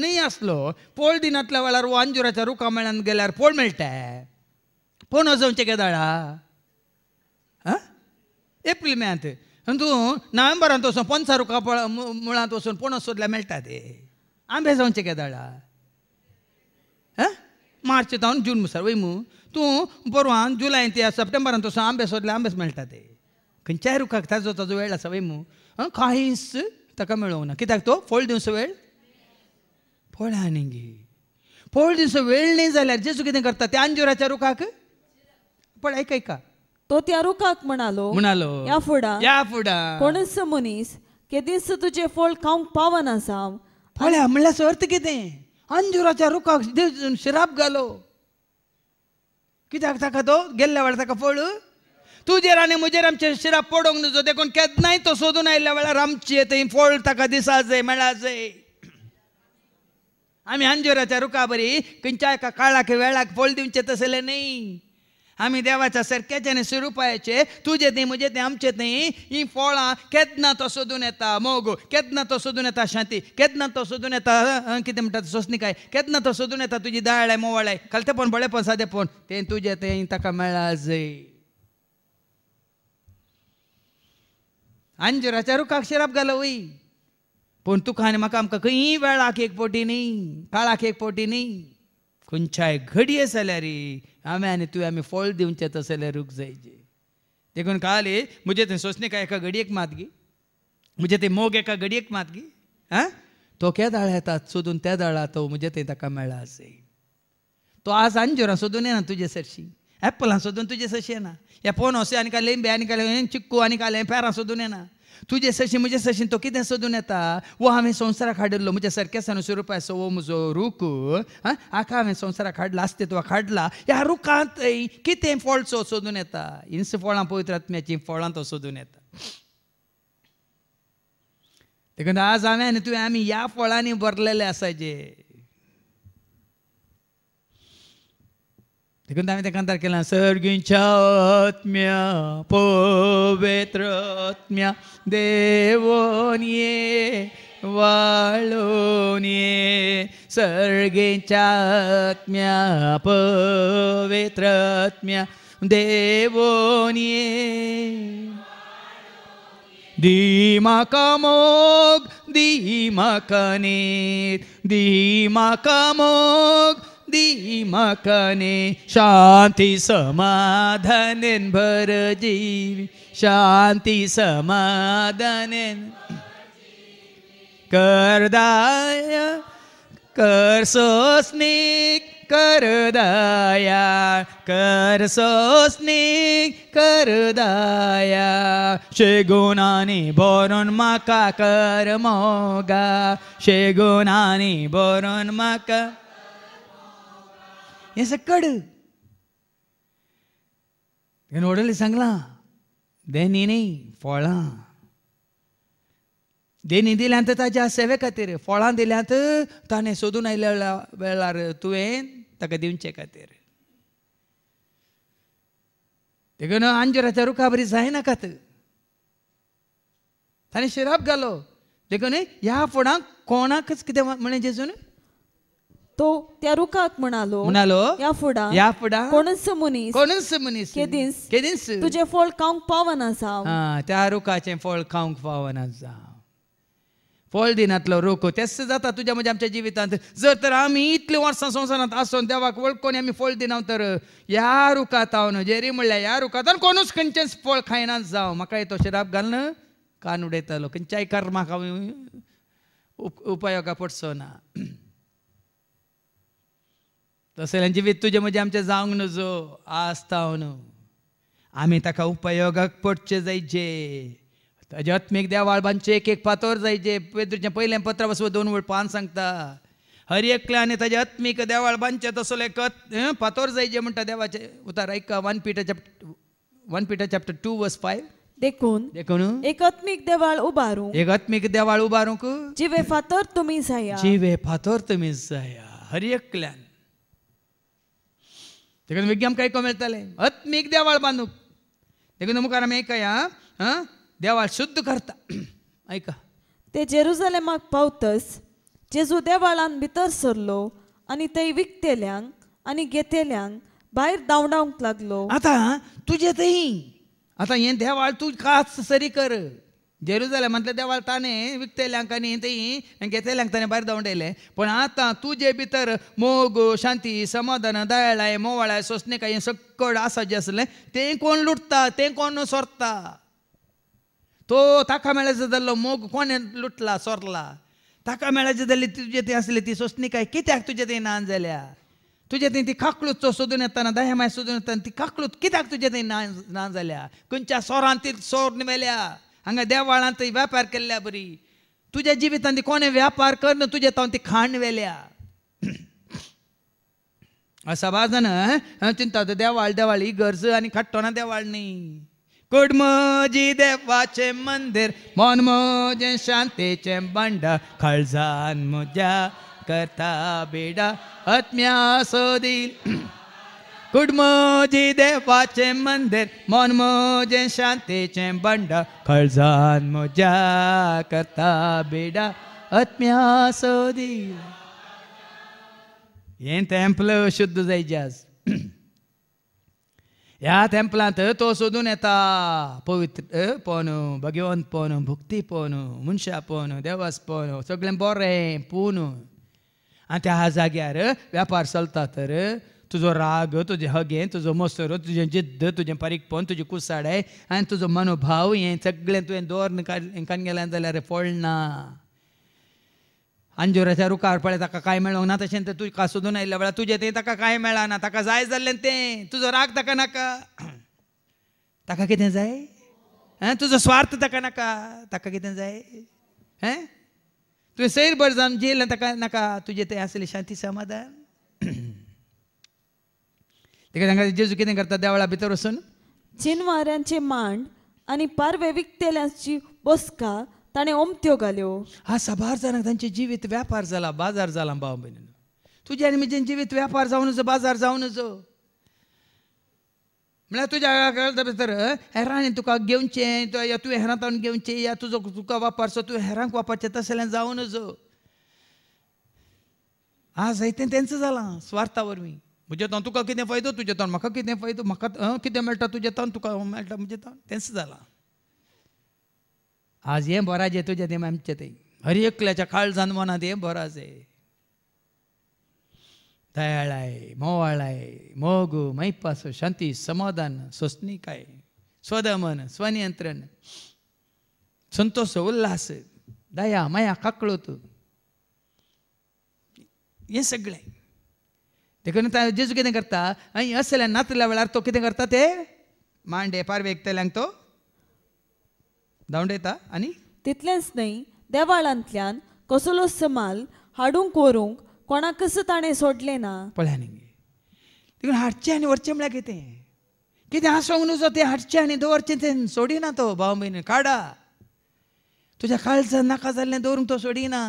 नाही असलो पोळ दिनांतल्या वेळार वो अंजुराच्या रुखा मेळान गेल्यावर पोळ मेळटा पोन वचोवचें केदाळा आं एप्रील मेळांत आनी तूं वसून वचून पंचा रुखा मुळांत वचून पणस सोदल्या मेळटा ते आंबे जावचें केदाळा आं मार्च जावन जून मुसार वय मू तूं बरोवन जुलायंत सप्टेंबरांत वचून आंबे सोदल्या आंबेच मेळटा ते खंयच्याय रुखाक ताजो ताजो वेळ आसा वय मू ना తకమేళవునా कित्याक फोळ दिवचो वेळ पोळ्या न्ही फोळ दिवचो वेळ न्ही जाल्यार जेजू कितें करता त्या अंजुराच्या रुखाक पण ऐक का तो त्या रुखाक म्हणालो म्हणालो या फुडा या फुडा कोणच मनीस केदीस तुझे फोळ खावंक पावना साम पोळ्या म्हणल्यार अर्थ कितें अंजुराच्या रुखाक शिराप घालो कित्याक ताका तो गेल्ल्या वेळार ताका फोळ म्हजेर आमच्या शिरा पडोंग नजो देखून नाही तो सोदून आयल्या वेळार आमची येते फोळ ताका दिसा जाय मेळा जाय आम्ही अंजुराच्या रुखाबरी खंयच्या एका काळाक वेळाक फोळ दिवचे तसले नाही आम्ही देवाच्या सरक्याचे स्वरूपाचे तुझे ते म्हणजे ते आमचे ते ही फळां केदना तो सोदून येता मोग केदना तो सोदून येता शांती केदना तो सोदून येता कितें म्हणटा सोसणी काय केदना तो सोदून येता तुजी पण बळे खालतेपण बळेपण पण ते तुजे ते ताका मेळा जाय అంజరచారు కాక్షరాప్ पण तू खाणे म्हाका ఆమెకు खी वेळ एक पोटी नाही काळ एक पोटी न्ही घडी असल्या जाल्यार आम्ही आणि तुवें आमी फळ दिवचें चेत जाल्यार रूख जायचे देखून कळाले ते थंय का एका घडयेक मात गी मुझे ते मोग एका घडयेक मात गी आं तो क्या दाळ येतात सोदून त्या दाळा तो म्हजे थंय ताका मेळ्ळा असे तो आज आनी सोदून येना तुजे सरशी ॲपलां सोदून तुजे सशें ना ह्या फोन असो आनी कालें आनी कालें चिक्कू आनी कालें पेरां सोदून येना तुजे सशी म्हजे सशी तो कितें सोदून येता वो हांवें संवसाराक हाडिल्लो म्हज्या सारके सणसो रुपया सवो म्हजो रूख आका हांवें संवसाराक हाडला तो हाडला ह्या रुखांत कितें फळचो सोदून येता हिंस फळां पवित्र आत्म्याची फळां तो सोदून येता देखून आज हांवें तुवें आमी ह्या फळांनी भरलेले आसा De când aminte cantar que lanzar ghinciat mea, povetrat mea, devonie, valonie, sărghinciat mea, povetrat mea, devonie. Dimakamog, dima dimakamog, dimakamog, मकने शांती समाधानेन भरजीवी शान्ति समाधानेन करदाय करसोस्निक करदाया करसोस्निक करदाया गुणानी बोरून मका कर मोगा गुणानी बोरून मका ಎಸಕ್ಕಡು ನೋಡಲಿ सांगला देणीने फळां देणी दिल्यांत ताच्या सेवे खातीर फळां दिल्यांत ताणें सोदून आयल्या वेळार तुवें ताका दिवचे खातीर देखून आंजुराच्या रुखाबरी जायनाकात ताणें शिराप घालो देखून ह्या फोडांक कोणाकच कितें म्हणलें तो त्या रुखात म्हणालो म्हणालो या फुडा या फुडा कोणस मुनी कोणस मुनीस केदिन्स केदिन्स तुझे फळ खावंक पावन आसा त्या रुखाचे फळ खावंक पावना आसा फळ दिनातलो रोखो तेस जाता तुझ्या म्हणजे आमच्या जिवितांत जर तर आम्ही इतली वर्सां संवसारांत आसून देवाक वळखून आम्ही फळ दिनाव तर ह्या रुखात हांव जेरी म्हणल्यार ह्या रुखांतान कोणूच खंयचेच फळ खायना जावं म्हाका तो शराब घालन कान उडयतालो खंयच्याय कर्माक हांव उपयोगा पडचो ना तसल्यांची तुझे म्हणजे आमचे जावंक नजो आसता न्हू आमी ताका उपयोगाक पडचे जायचे ताजे आत्मीक देवाळबांचे एक एक पातोर जायचे पेद्रुचें पहिले पत्रा बसव दोन वेळ पान सांगता हर एकल्या आनी ताजे आत्मीक देवाळबांचे तसले कत पातोर जायचे म्हणटा देवाचे उतार आयका one Peter chapter one Peter chapter two verse five देखून देखून एक आत्मिक देवाळ उबारू एक आत्मिक देवाळ उबारूंक जिवे फातोर तुम्ही जाया जिवे फातोर तुमी जाया हर एकल्यान ತೆಗೆದು ವಿಜ್ಞಾನ ಕೈ ಕೊಮೇಳ್ತಾಳೆ ಹತ್ತು ಮೀಗ್ ದೇವಾಳ ಬಂದು ತೆಗೆದು ಮುಖಾರ ಮೇಕಯ್ಯ देवाळ शुद्ध करता ऐका ते जेरुजलेमाक पावतस जेजू देवाळान भितर सरलो आणि थंय विकतेल्यांक आणि घेतेल्यांक भायर धांवडावंक लागलो आता तुझे थंय आता हे देवाळ तू काच सरी कर जेरुजालेमांतल्या देवाल ताणें आनी ते घेतलेल्यांक ताणें भायर दवडयले पूण आतां तुजे भितर मोग शांती समाधान दयाळाय मोवाळाय सोसनेकाय हें सक्कड आसा जें आसलें तें कोण लुटता तें कोण सोरता तो ताका मेळाचो जाल्लो मोग कोणें लुटला सोरला ताका मेळाचें जाल्ली तुजे ते आसली ती सोसनेकाय कित्याक तुजे थंय ना जाल्या तुजे थंय ती तो सोदून येताना दयामाय सोदून येताना ती काकलूच कित्याक तुजे थंय ना ना जाल्या खंयच्या सोरान ती सोर मेल्या हंगा देवळांत व्यापार केल्ल्या बरी तुज्या जिवितांत कोणें व्यापार कर न तुजे तांव ती खाण वेल्या असा बाजान हांव चिंतात देवाळ देवाळ ही गरज आनी खाट्टो ना देवाळ न्ही कोड मजी देवाचे मंदीर मन मजे शांतीचे बंडा खळजान मुज्या करता बेडा आत्म्या सोदी कुडमोजी मोजी देवाचे मंदिर मन मोजे शांतीचे बंड खळजान मोजा करता बेडा आत्म्या सोदी हे तेंपल शुद्ध जायचे आज ह्या तेंपलांत तो सोदून येता पवित्र पोनू भगवंत पोनू भुक्ती पोनू मनशा पोनू देवास पोनू सगळें बरें पोनू आनी त्या जाग्यार व्यापार चलता तर तुझो राग तुझे हगे तुजो मसरो तुझे जिद्द तुझे परीकपण तुजी कुसाडाय आनी तुजो मनोभाव हें सगळें तुवें दोर कान गेलें जाल्यार फोडना अंजुराच्या रुखार पळय ताका कांय मेळोंक ना तशें तें तुका सोदून आयल्या वेळार तुजें तें ताका काय मेळना ताका जाय जाल्लें तें तुजो राग ताका नाका ताका कितें जाय आं तुजो स्वार्थ ताका नाका ताका कितें जाय हैं तुवें बरें जावन जेल ताका नाका तुजें तें आसलें शांती समाधान तेका तांकां जेजू कितें करता त्या वेळा भितर वचून मांड आनी पारवे विकतेल्यांची बसका ताणें ओमत्यो घाल्यो हा सभार जाणांक तांचे जिवीत व्यापार झाला बाजार झाला भाव भयण तुज्या आनी जिवीत व्यापार जावन नजो बाजार जावन नजो म्हळ्यार तुज्या भितर हेरांनी तुका घेवचें या तुवें हैरान तावन घेवचें या तुजो तुका वापरचो तुवें हैरान वापरचें तसल्यान जावन नजो आज जायतें तेंचं झाला स्वार्था वरवीं म्हज्या तान तुका कितें फायदो तुजे तान म्हाका कितें फायदो म्हाका कितें मेळटा तुजे तान तुका मेळटा म्हजे तान तेंच जालां आज हें बराजें तुज्या तें आमचें थंय हर एकल्याच्या काळजान मनात हें बराजें दयाळाय मोवाळाय मोग मैपास शांती समाधान स्वस्निकाय स्वदमन स्वनियंत्रण संतोष उल्हास दया माया काकळोत हें सगळें देखून जेजू कितें करता आनी असल्या नातल्या वेळार तो कितें करता ते मांडे पारवे एकतेल्यांक तो धांवड येता आनी तितलेंच न्हय देवाळांतल्यान कसलो समाल हाडूंक व्हरूंक कोणाक कसो ताणें सोडलें ना पळया न्ही देखून हाडचें आनी व्हरचें म्हळ्यार कितें कितें आसूंक नुजो तें हाडचें आनी दवरचें तें सोडिना तो भाव भयणी काडा तुज्या काळजात नाका जाल्लें दवरूंक तो सोडिना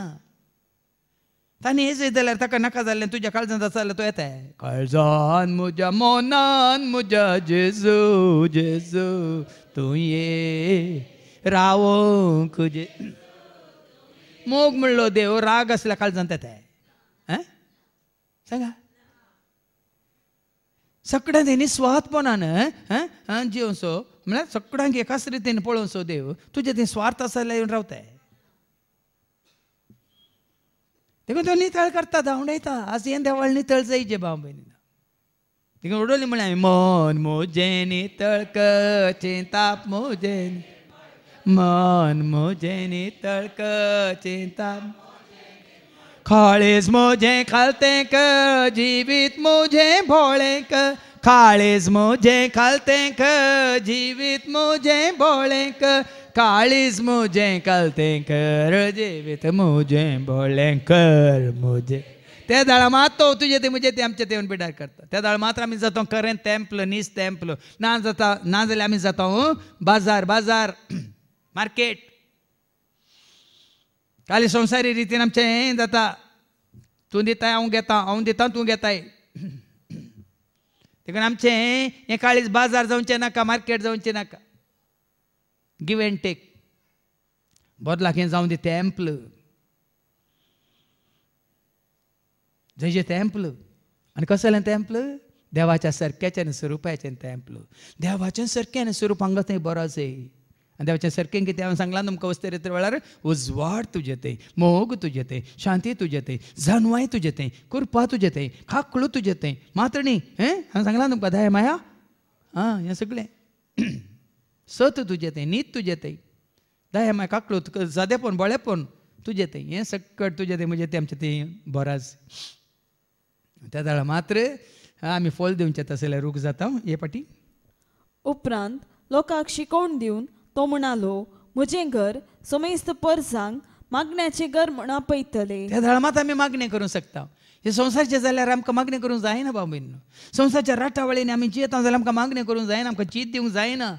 हेच जाल्यार ताका नाका जाल्लें तुज्या काळजांत आसा जाल्यार तो आहे काळजान म्हज्या मोनान म्हज्या जेजू जेजू तू ये रावोंक जे मोग म्हणलो देव राग असल्या काळजान येता आं सांगा सगळ्यां तेणी स्वार्थपणान आं जेवसो म्हळ्यार सगळ्यांक एकाच रितीन पळोवसो देव तुजें ते स्वार्थ आसा जाल्यार येवन रावताय देखून तो नितळ करता दा उडयता आज यें नितळ जायचे भाव भयणीना देखून उडोली म्हळें हांवें मन मोजे नितळ कचे ताप मोजे मन मोजे नितळ ताप खाळेज मोजे खालते क जीवित मोजे भोळे क खाळेज मोजे खालते क जीवित मोजे भोळे क काळीस मुझे कलते कर जीवित मुझे बोले कर मुझे त्या दाळा मातो तुझे ते म्हणजे ते आमच्या तेवण पिड्यार करता त्या दाळा मात्र आम्ही जातो करेन तेंपलो नीस तेंपलो ना जाता ना जाल्यार आम्ही जातो बाजार बाजार मार्केट काली संसारी रितीन आमचे हें जाता तू दिताय हांव घेता हांव दिता तूं घेताय देखून आमचें हें काळीज बाजार जावचें नाका मार्केट जावचें नाका गिव give टेक बदला Borlaken जाऊन दी templo. Zaije templo. आणि कसलें तेंप्ल देवाच्या सारक्याचें आनी स्वरुपाचें तेंपल देवाच्या सारकें आनी स्वरूप हांगा थंय बरो असे आनी देवाच्या सारकें कितें हांवें सांगलां तुमकां वस्तू तर वेळार उजवाड तुजें तें मोग तुजें तें शांती तुजें तें जनवाय तुजें तें कुरपा तुजें तें खाकळू तुजें तें मातणी हें हांवें सांगलां तुमकां दाय माया आं हें सगळें सत तुजें नीत तुजें ते दाय माय काकलो पण बळे पण तुजें तें हें सकट तुजें तें म्हणजे तें आमचें तें बराज त्या दाळा मात्र आम्ही फोल देऊन तसं जाल्यार रुख जाता हे फाटी उपरांत लोकांक शिकवण देऊन तो म्हणालो म्हजें घर समेस्त परसांग मागण्याचे घर म्हण आपयतले त्या दाळा मात आमी मागणें करूंक शकता हे संसारचे जाल्यार आमकां मागणे करूंक जायना बाबीन संसारच्या राठावळींनी आमी जियेता जाल्यार आमकां मागणें करूंक जायना आमकां चीत दिवंक जायना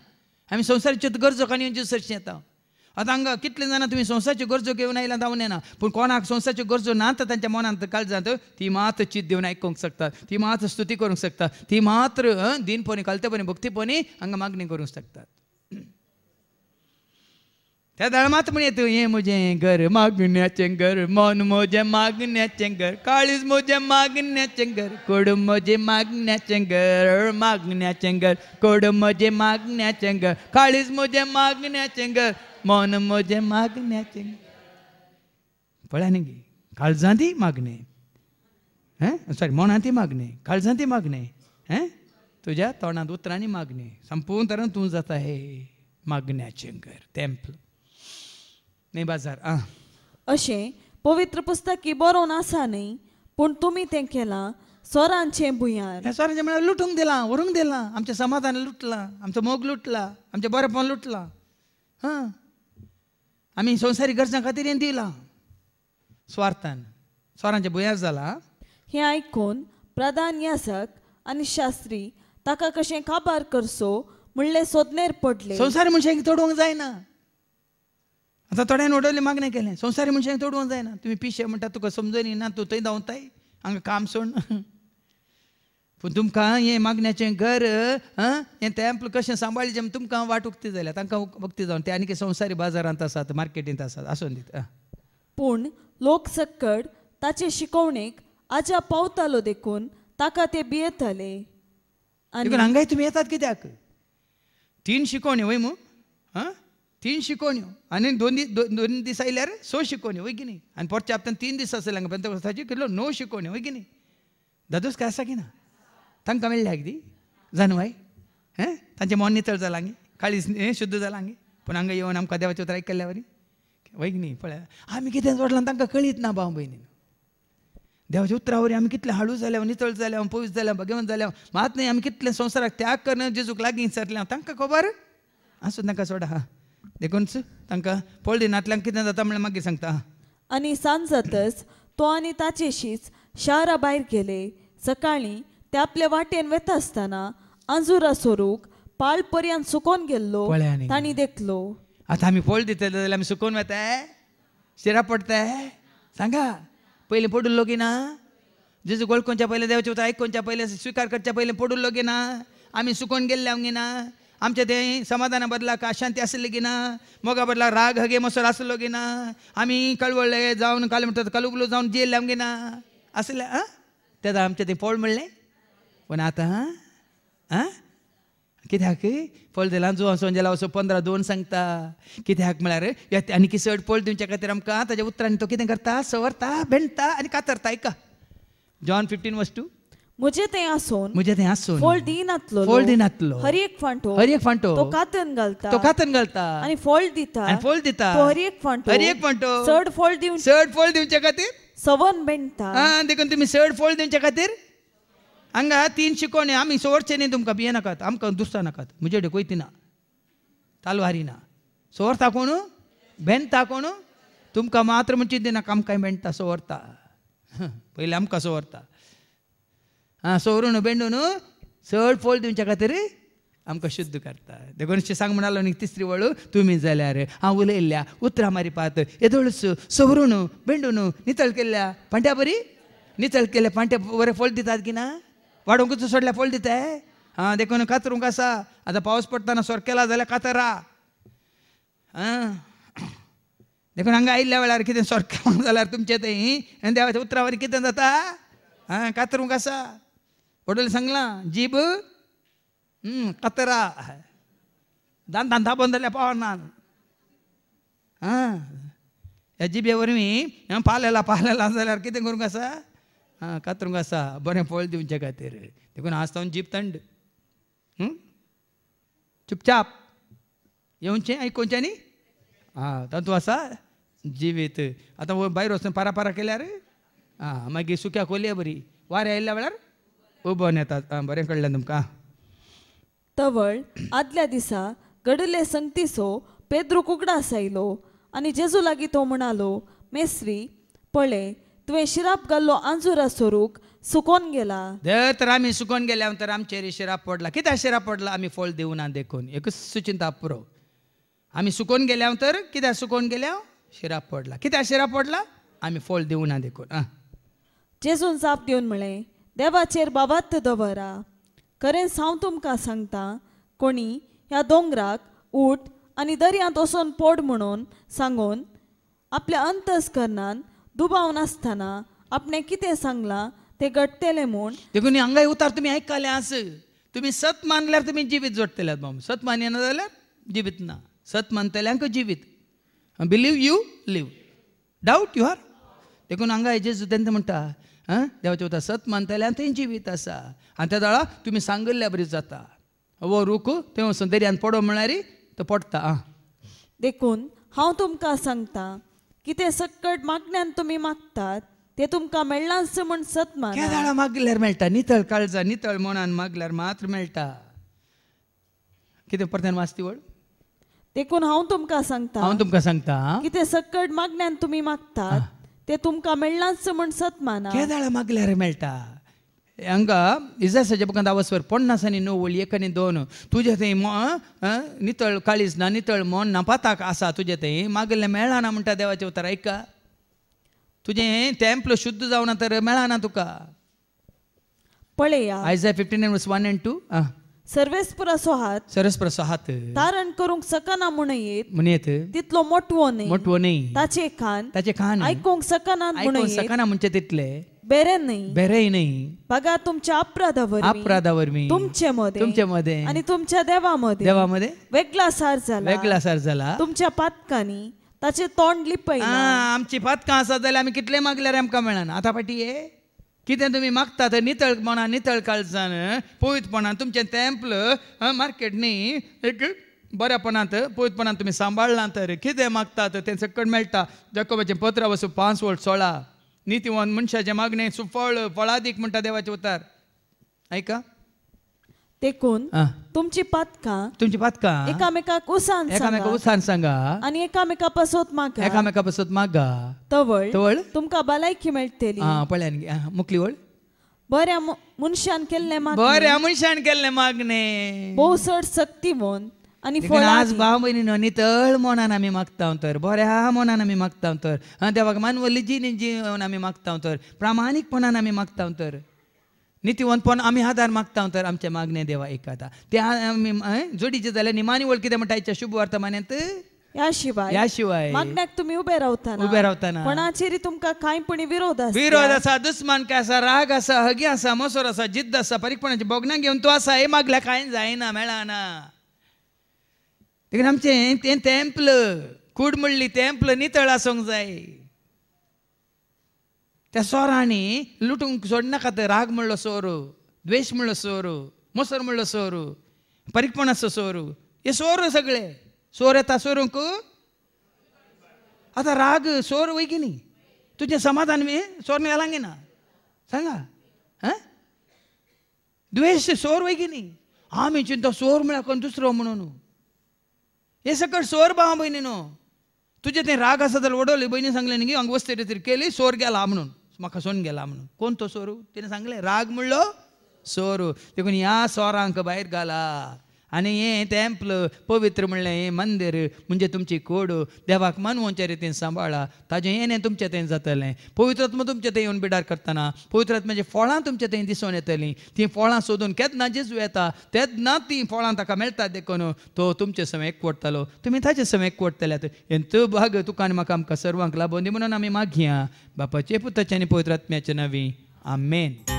आमी संवसाराच्यो गरजो काणी येवच्यो सरचीं येता आता हांगा कितले जाणां तुम्ही संवसाराच्यो गरजो घेवन आयला जावन येना पूण कोणाक संवसाराच्यो गरजो तर तांच्या मनांत जात ती मात्र चित देऊन आयकूंक शकतात ती मात्र स्तुती करूंक शकता ती मात्र दिनपणी कालतेपोनी भक्तीपोनी हांगा मागणी करूंक शकतात त्या धर्मात म्हण येतो हे मुझे घर मागण्याचे घर मन मोजे मागण्याचे घर काळीज मोजे मागण्याचे घर कोड मोजे मागण्याचे घर मागण्याचे घर कोड मोजे मागण्याचे घर काळीज मोजे मागण्याचे घर मन मोजे मागण्याचे पळ्या न्ही काळजां ती मागणे हैं सॉरी मनां मागणे काळजां मागणे हैं तुझ्या तोंडात उतरांनी मागणे संपूर्ण तरण तू जाता हे मागण्याचे घर टेम्पल नाही बाजार आ अशें पवित्र पुस्तकी बरोवन आसा न्ही पूण तुमी तें केला स्वरांचे भुंयार ह्या स्वरांचे म्हणजे लुटून दिला व्हरूंक दिला आमच्या समाधान लुटला आमचो मोग लुटला आमचें बरेंपण लुटलां हां आमी संसारी गरजां खातीर दिला दिलां स्वार्थान स्वरांचे भुयार झाला हें आयकून प्रधान यासक आणि शास्त्री ताका कशें काबार करसो म्हणले सोदनेर पडले संवसार मनशांक तोडूंक जायना आता थोड्यान उडवले मागणें केले संवसारी मनशांक तोडूंक जायना तुम्ही पिशे म्हणटा तुका समजनी ना तू थंय धांवताय हांगा काम सोड पूण तुमकां हे मागण्याचें घर हें टॅम्पल कशें सांबाळचें जे तुमकां वाट उक्ती जाल्या तांकां उक्ती जावन ते आनी संवसारी बाजारांत आसात मार्केटींत आसात आसून दिता पूण लोक सक्कड ताचे शिकवणेक आजा पावतालो देखून ताका ते भियेताले आनी हांगाय तुमी येतात कित्याक तीन शिकवणी वय मू आं तीन शिकोवण्यो आणि दोन दोन दीस आयल्यार सो शिकोनी वय की नाही आणि पोरच्या हप्त्यान तीन दीस आसले हांगा पेंतकोस्ताच्यो किलो नो शिकोनी वय की नाही दादोस काय आसा की ना तांकां मेळ्ळ्या दी जानवाय हें तांचें मोन नितळ जालां काळी शुद्ध जालां हांगी पूण हांगा येवन आमकां देवाचें उतर केल्ल्या वरी वय की न्ही पळया आमी कितें सोडलां तांकां कळीत ना भाव भयणी देवाच्या उतरावरी आमी कितले हाडू जाल्या नितळ जाल्या पयस जाल्या भगवंत जाल्या मात न्ही आमी कितले संवसाराक त्याग करून जेजूक लागीं सरले तांकां खबर आसूं नाका सोडा हा देखूनच तांकां पोळ दिनांतल्यान कितें जाता म्हणल्यार मागीर सांगता आनी सांज जातच तो आनी शीस शारा भायर गेले सकाळीं ते आपले वाटेन वेता आसतना आंजुरा सोरूक पाल पर्यान सुकोन गेल्लो तांणी देखलो आतां आमी पोल दितले जाल्यार आमी सुकोन वेताय शिरा पडताय सांगा पयलीं पडुल्लो की ना गोल कोनच्या पयलीं देवाचे वता आयकोनच्या पयलें स्विकार करच्या पयलीं पडुल्लो की ना आमी सुकोन गेल्ले आमगे ना आमच्या ते समाधाना बदला का शांती आसली की ना मोगा बदला राग हगे मसर आसलो की ना आम्ही कळवळले जाऊन काल म्हणतात कलुगलो जाऊन जेल आमगे ना असले आ तेदा आमचे ते पोळ म्हणले पण आता हां कित्याक पोळ दिला जो असो जेला असो पंदरा दोन सांगता कित्याक म्हळ्यार आनी किसड पोळ दिवच्या खातीर आमकां ताज्या उतरांनी तो कितें करता सवरता भेंडता आनी कातरता आयका जॉन फिफ्टीन वस्तू मुझे ते आसून मुझे ते आसून फोल दिनातलो फोल दिनातलो हर एक फांटो हर एक फांटो तो कातन घालता तो कातन घालता आणि फोल दिता आणि फोल दिता हर एक फांटो हर एक फांटो चड फोल दिवं चड फोल दिवचे खातीर सवन बेणटा हा देखून तुम्ही चड फोल दिवचे खातीर हांगा तीन शिकोणे आमी सोडचे न्ही तुमकां बिये नाकात आमकां दुसरा नाकात म्हजे डेक वयती ना तालवारी ना सोरता कोण बेणता कोण तुमकां मात्र म्हणजे दिनाक आमकां बेणटा सोवरता पयलीं आमकां सोवरता आं बेंडू बेंडून चड पोल दिवच्या खातीर आमकां शुद्ध करता देखून सांग म्हणालो न्ही तिसरी वळू तुमी जाल्यार हांव उलयल्या उतरां मारिपात येदोळस सवरून बेंडून नितळ केल्या पांट्या बरी नितळ केल्या पांट्या बरें फोल्ड दितात की ना वाडोवंकूच सोडल्या फोल दिताय आं देखून कातरूंक आसा आतां पावस पडटाना सोर केला जाल्यार कातर आं देखून हांगा आयिल्ल्या वेळार कितें सोर केलां जाल्यार तुमचे थंय देवाच्या उतरां वरी कितें जाता आं कातरूंक आसा हॉटेल सांगला जीब कातरा हान दान दाबो झाल्या पवार या जिबे वरवी पालेला पालेला जर किती करू असा हां कातरूक असा बरं पोळ देऊनच्या खातीर देखून हाच जीब थंड चुपचाप येऊनचे ऐकूनच्यानी हा तंतू असा जीवित आता बाहेर वस पारा पारा केल्याचं मागीर सुक्या कोलिया बरी वारे आयल्या वेळार उबोन येतात आं बरें कळ्ळें तुमकां तवळ आदल्या दिसा घडले संगतीसो पेद्रू कुकडास आयलो आनी जेजू लागीं तो म्हणालो मेस्री पळय तुवें शिराप घाल्लो आंजुरा सोरूक सुकोन गेला तर आमी सुकोन गेल्या तर आमचेर शिराप पडला कित्याक शिराप पडला आमी फोल ना देखून एक सुचिंता पुरो आमी सुकोन गेल्या तर कित्याक सुकोन गेल्या शिराप पडला कित्याक शिराप पडला आमी फोल दिवना देखून आं जेजून साप दिवन म्हळें देवाचेर बाबात दवरा खरेंच हांव तुमकां सांगता कोणी ह्या दोंगराक उट आनी दर्यांत वचून पड म्हणून सांगून आपल्या अंतस्करणान दुबाव नासतना आपणें कितें सांगलां ते घडटलें म्हूण देखून हांगा उतार तुमी आयकलें आस तुमी सत मानल्यार तुमी जिवीत जोडटले बाम सत मानिना जाल्यार जिवीत ना सत मानतल्यांक जिवीत believe you live doubt you are देखून हांगा हेजे सुद्दां म्हणटा आं देवाचे वता सत मानतल्या आनी थंय जिवीत आसा आनी त्या दोळा तुमी सांगल्ल्या बरी जाता वो रुकू तें सुंदरी पडो म्हळ्यार तो पडटा आं देखून हांव तुमकां सांगता कितें सकट मागण्यान तुमी मागतात तें तुमकां मेळना म्हण म्हूण सत मागला मागल्यार मेळटा नितळ काळजा नितळ मनान मागल्यार मात्र मेळटा कितें परत्यान वळ देखून हांव तुमकां सांगता हांव तुमकां सांगता कितें सकट मागण्यान तुमी मागतात ते तुमकां मेळनाच म्हूण सत्माना केदाळा मागल्यार मेळटा हांगा इजासाच्या बुकांत आवासवर पन्नासांनी णव वळी आनी दोन तुजे थंय नितळ काळीज ना नितळ मोन ना पाताक आसा तुजे थंय मागले मेळना म्हणटा देवाचे उतर आयका तुजें टॅम्पल शुद्ध जावना तर मेळना तुका पळय आयजा फिफ्टीन वन एंड टू ಸರ್ವೇಸ್ಪುರ ಸರ್ವೇಸ್ಪುರ ಸೊಹಾತ್ येत ಕರುಂಗ್ ಸಕನ तितलो ಮುನಿಯೇತ್ नाही ಮೊಟ್ವೋನೆ ಮೊಟ್ವೋನೆ ताचे खान ತಾಚೆ खान ಐಕೋಂಗ್ सकना ಮುಣಯೇತ್ ಸಕನ ಮುಂಚೆ तितले बेरे नाही बेरे नाही बघा तुमच्या अपराधावर अपराधावर मी तुमचे मध्ये तुमचे मध्ये आणि तुमच्या देवामध्ये देवामध्ये वेगळा सार झाला वेगळा सार झाला तुमच्या पातकांनी ताचे तोंड लिपय आमची पातकां आसा जाल्यार आमी कितले मागल्यार आमकां मेळना आतां फाटी हे कितें तुमी मागता थंय नितळ नितळकाळजान पवितपणान तुमचें तेंपल मार्केट न्ही एक बऱ्यापणांत पवितपणान तुमी सांबाळलां तर कितें मागतात तें सकट मेळटा जकोबाचें पत्र वचूं पांच वोल्ट सोळा नितीवान मनशाचें मागणें सुफळ फळादीक म्हणटा देवाचें उतार आयका तेकून तुमची पातका तुमची पदकां एकामेकाक उसान एकामेका उसान सांगा आणि एकामेका पासोत मागा एकामेका पासोत मागा तवळ तवळ तुमकां भलायकी मेळटली आं पळ्यान मुकली ओळ बऱ्या मनशान केल्लें मागणे बऱ्या मनशान केल्लें मागणें भोवसड सक्ती म्हूण आनी आज भाव भयणीन नितळ मनान आमी मागता तर बऱ्या मनान आमी मागता तर देवाक मानवली जी जीन जीवन आमी मागता तर प्रामाणीकपणान आमी मागता तर नितीवंतपण आम्ही आधार मागता तर आमच्या मागण्या देवा एकादा त्या जोडीचे जाल्यार निमानी वळखी म्हणटा शुभ वार्ता या शिवाय या शिवाय मागण्याक तुम्ही उभे रावताना उभे रावताना कोणाचेरी तुमका कांय पण विरोध आसा विरोध आसा दुस्मान काय आसा राग आसा हगी आसा मसोर आसा जिद्द आसा परीपणाची बोगणां घेवन तूं आसा हे मागल्या कांय जायना मेळना देखून आमचें तें तेंपल कूड म्हणली तेंपल नितळ आसूंक जाय त्या लुटूंक राग म्हणलो सोरो द्वेश म्हणलो सोरो ದ್ವೇಷಮುಳ್ಳ म्हणलो सोरो ಸೋರು ಪರಿಪಣಸ ಸೋರು हे सोर सगळे सोर येता सोरूंक आतां राग सोर वयगी न्ही तुजें समाधान बी सोर मेलांगी ना सांगा हं द्वेश सोर वयगी न्ही आमी चिंता सोर म्हळ्यार कोण दुसरो म्हणून हे सकट सोर भाव भयणी न्हू तुजें तें राग आसा जाल्यार ओडोली भयणी सांगलें न्ही हांगा वस्त केली सोर गेला म्हणून म्हाका सोडून गेला म्हणून कोण तो सोरू तिने सांगले? राग म्हणलो सोरू देखून या सोरांक बाहेर घाला आणि हे टेम्पल पवित्र म्हणलें हे मंदिर म्हणजे तुमची कोड देवाक मानवचे रितीन सांबाळा ताजें येणें तुमचें थंय जातले पवित्रात्म तुमच्या थंय येऊन बिडार करतना पवित्रात्म्याचीं फळां तुमच्या थंय दिसून येतली ती फळां सोदून केदना जेजू येता तेदना तीं फळां ताका मेळटा देखून तो तुमचे सवय एकवटतलो तुमी ताचे सवय हे तो भाग तुका आनी म्हाका आमकां सर्वांक दी म्हणून आमी मागया बापाचे पुताचें आणि पवित्रात्म्याचे नवी आमेन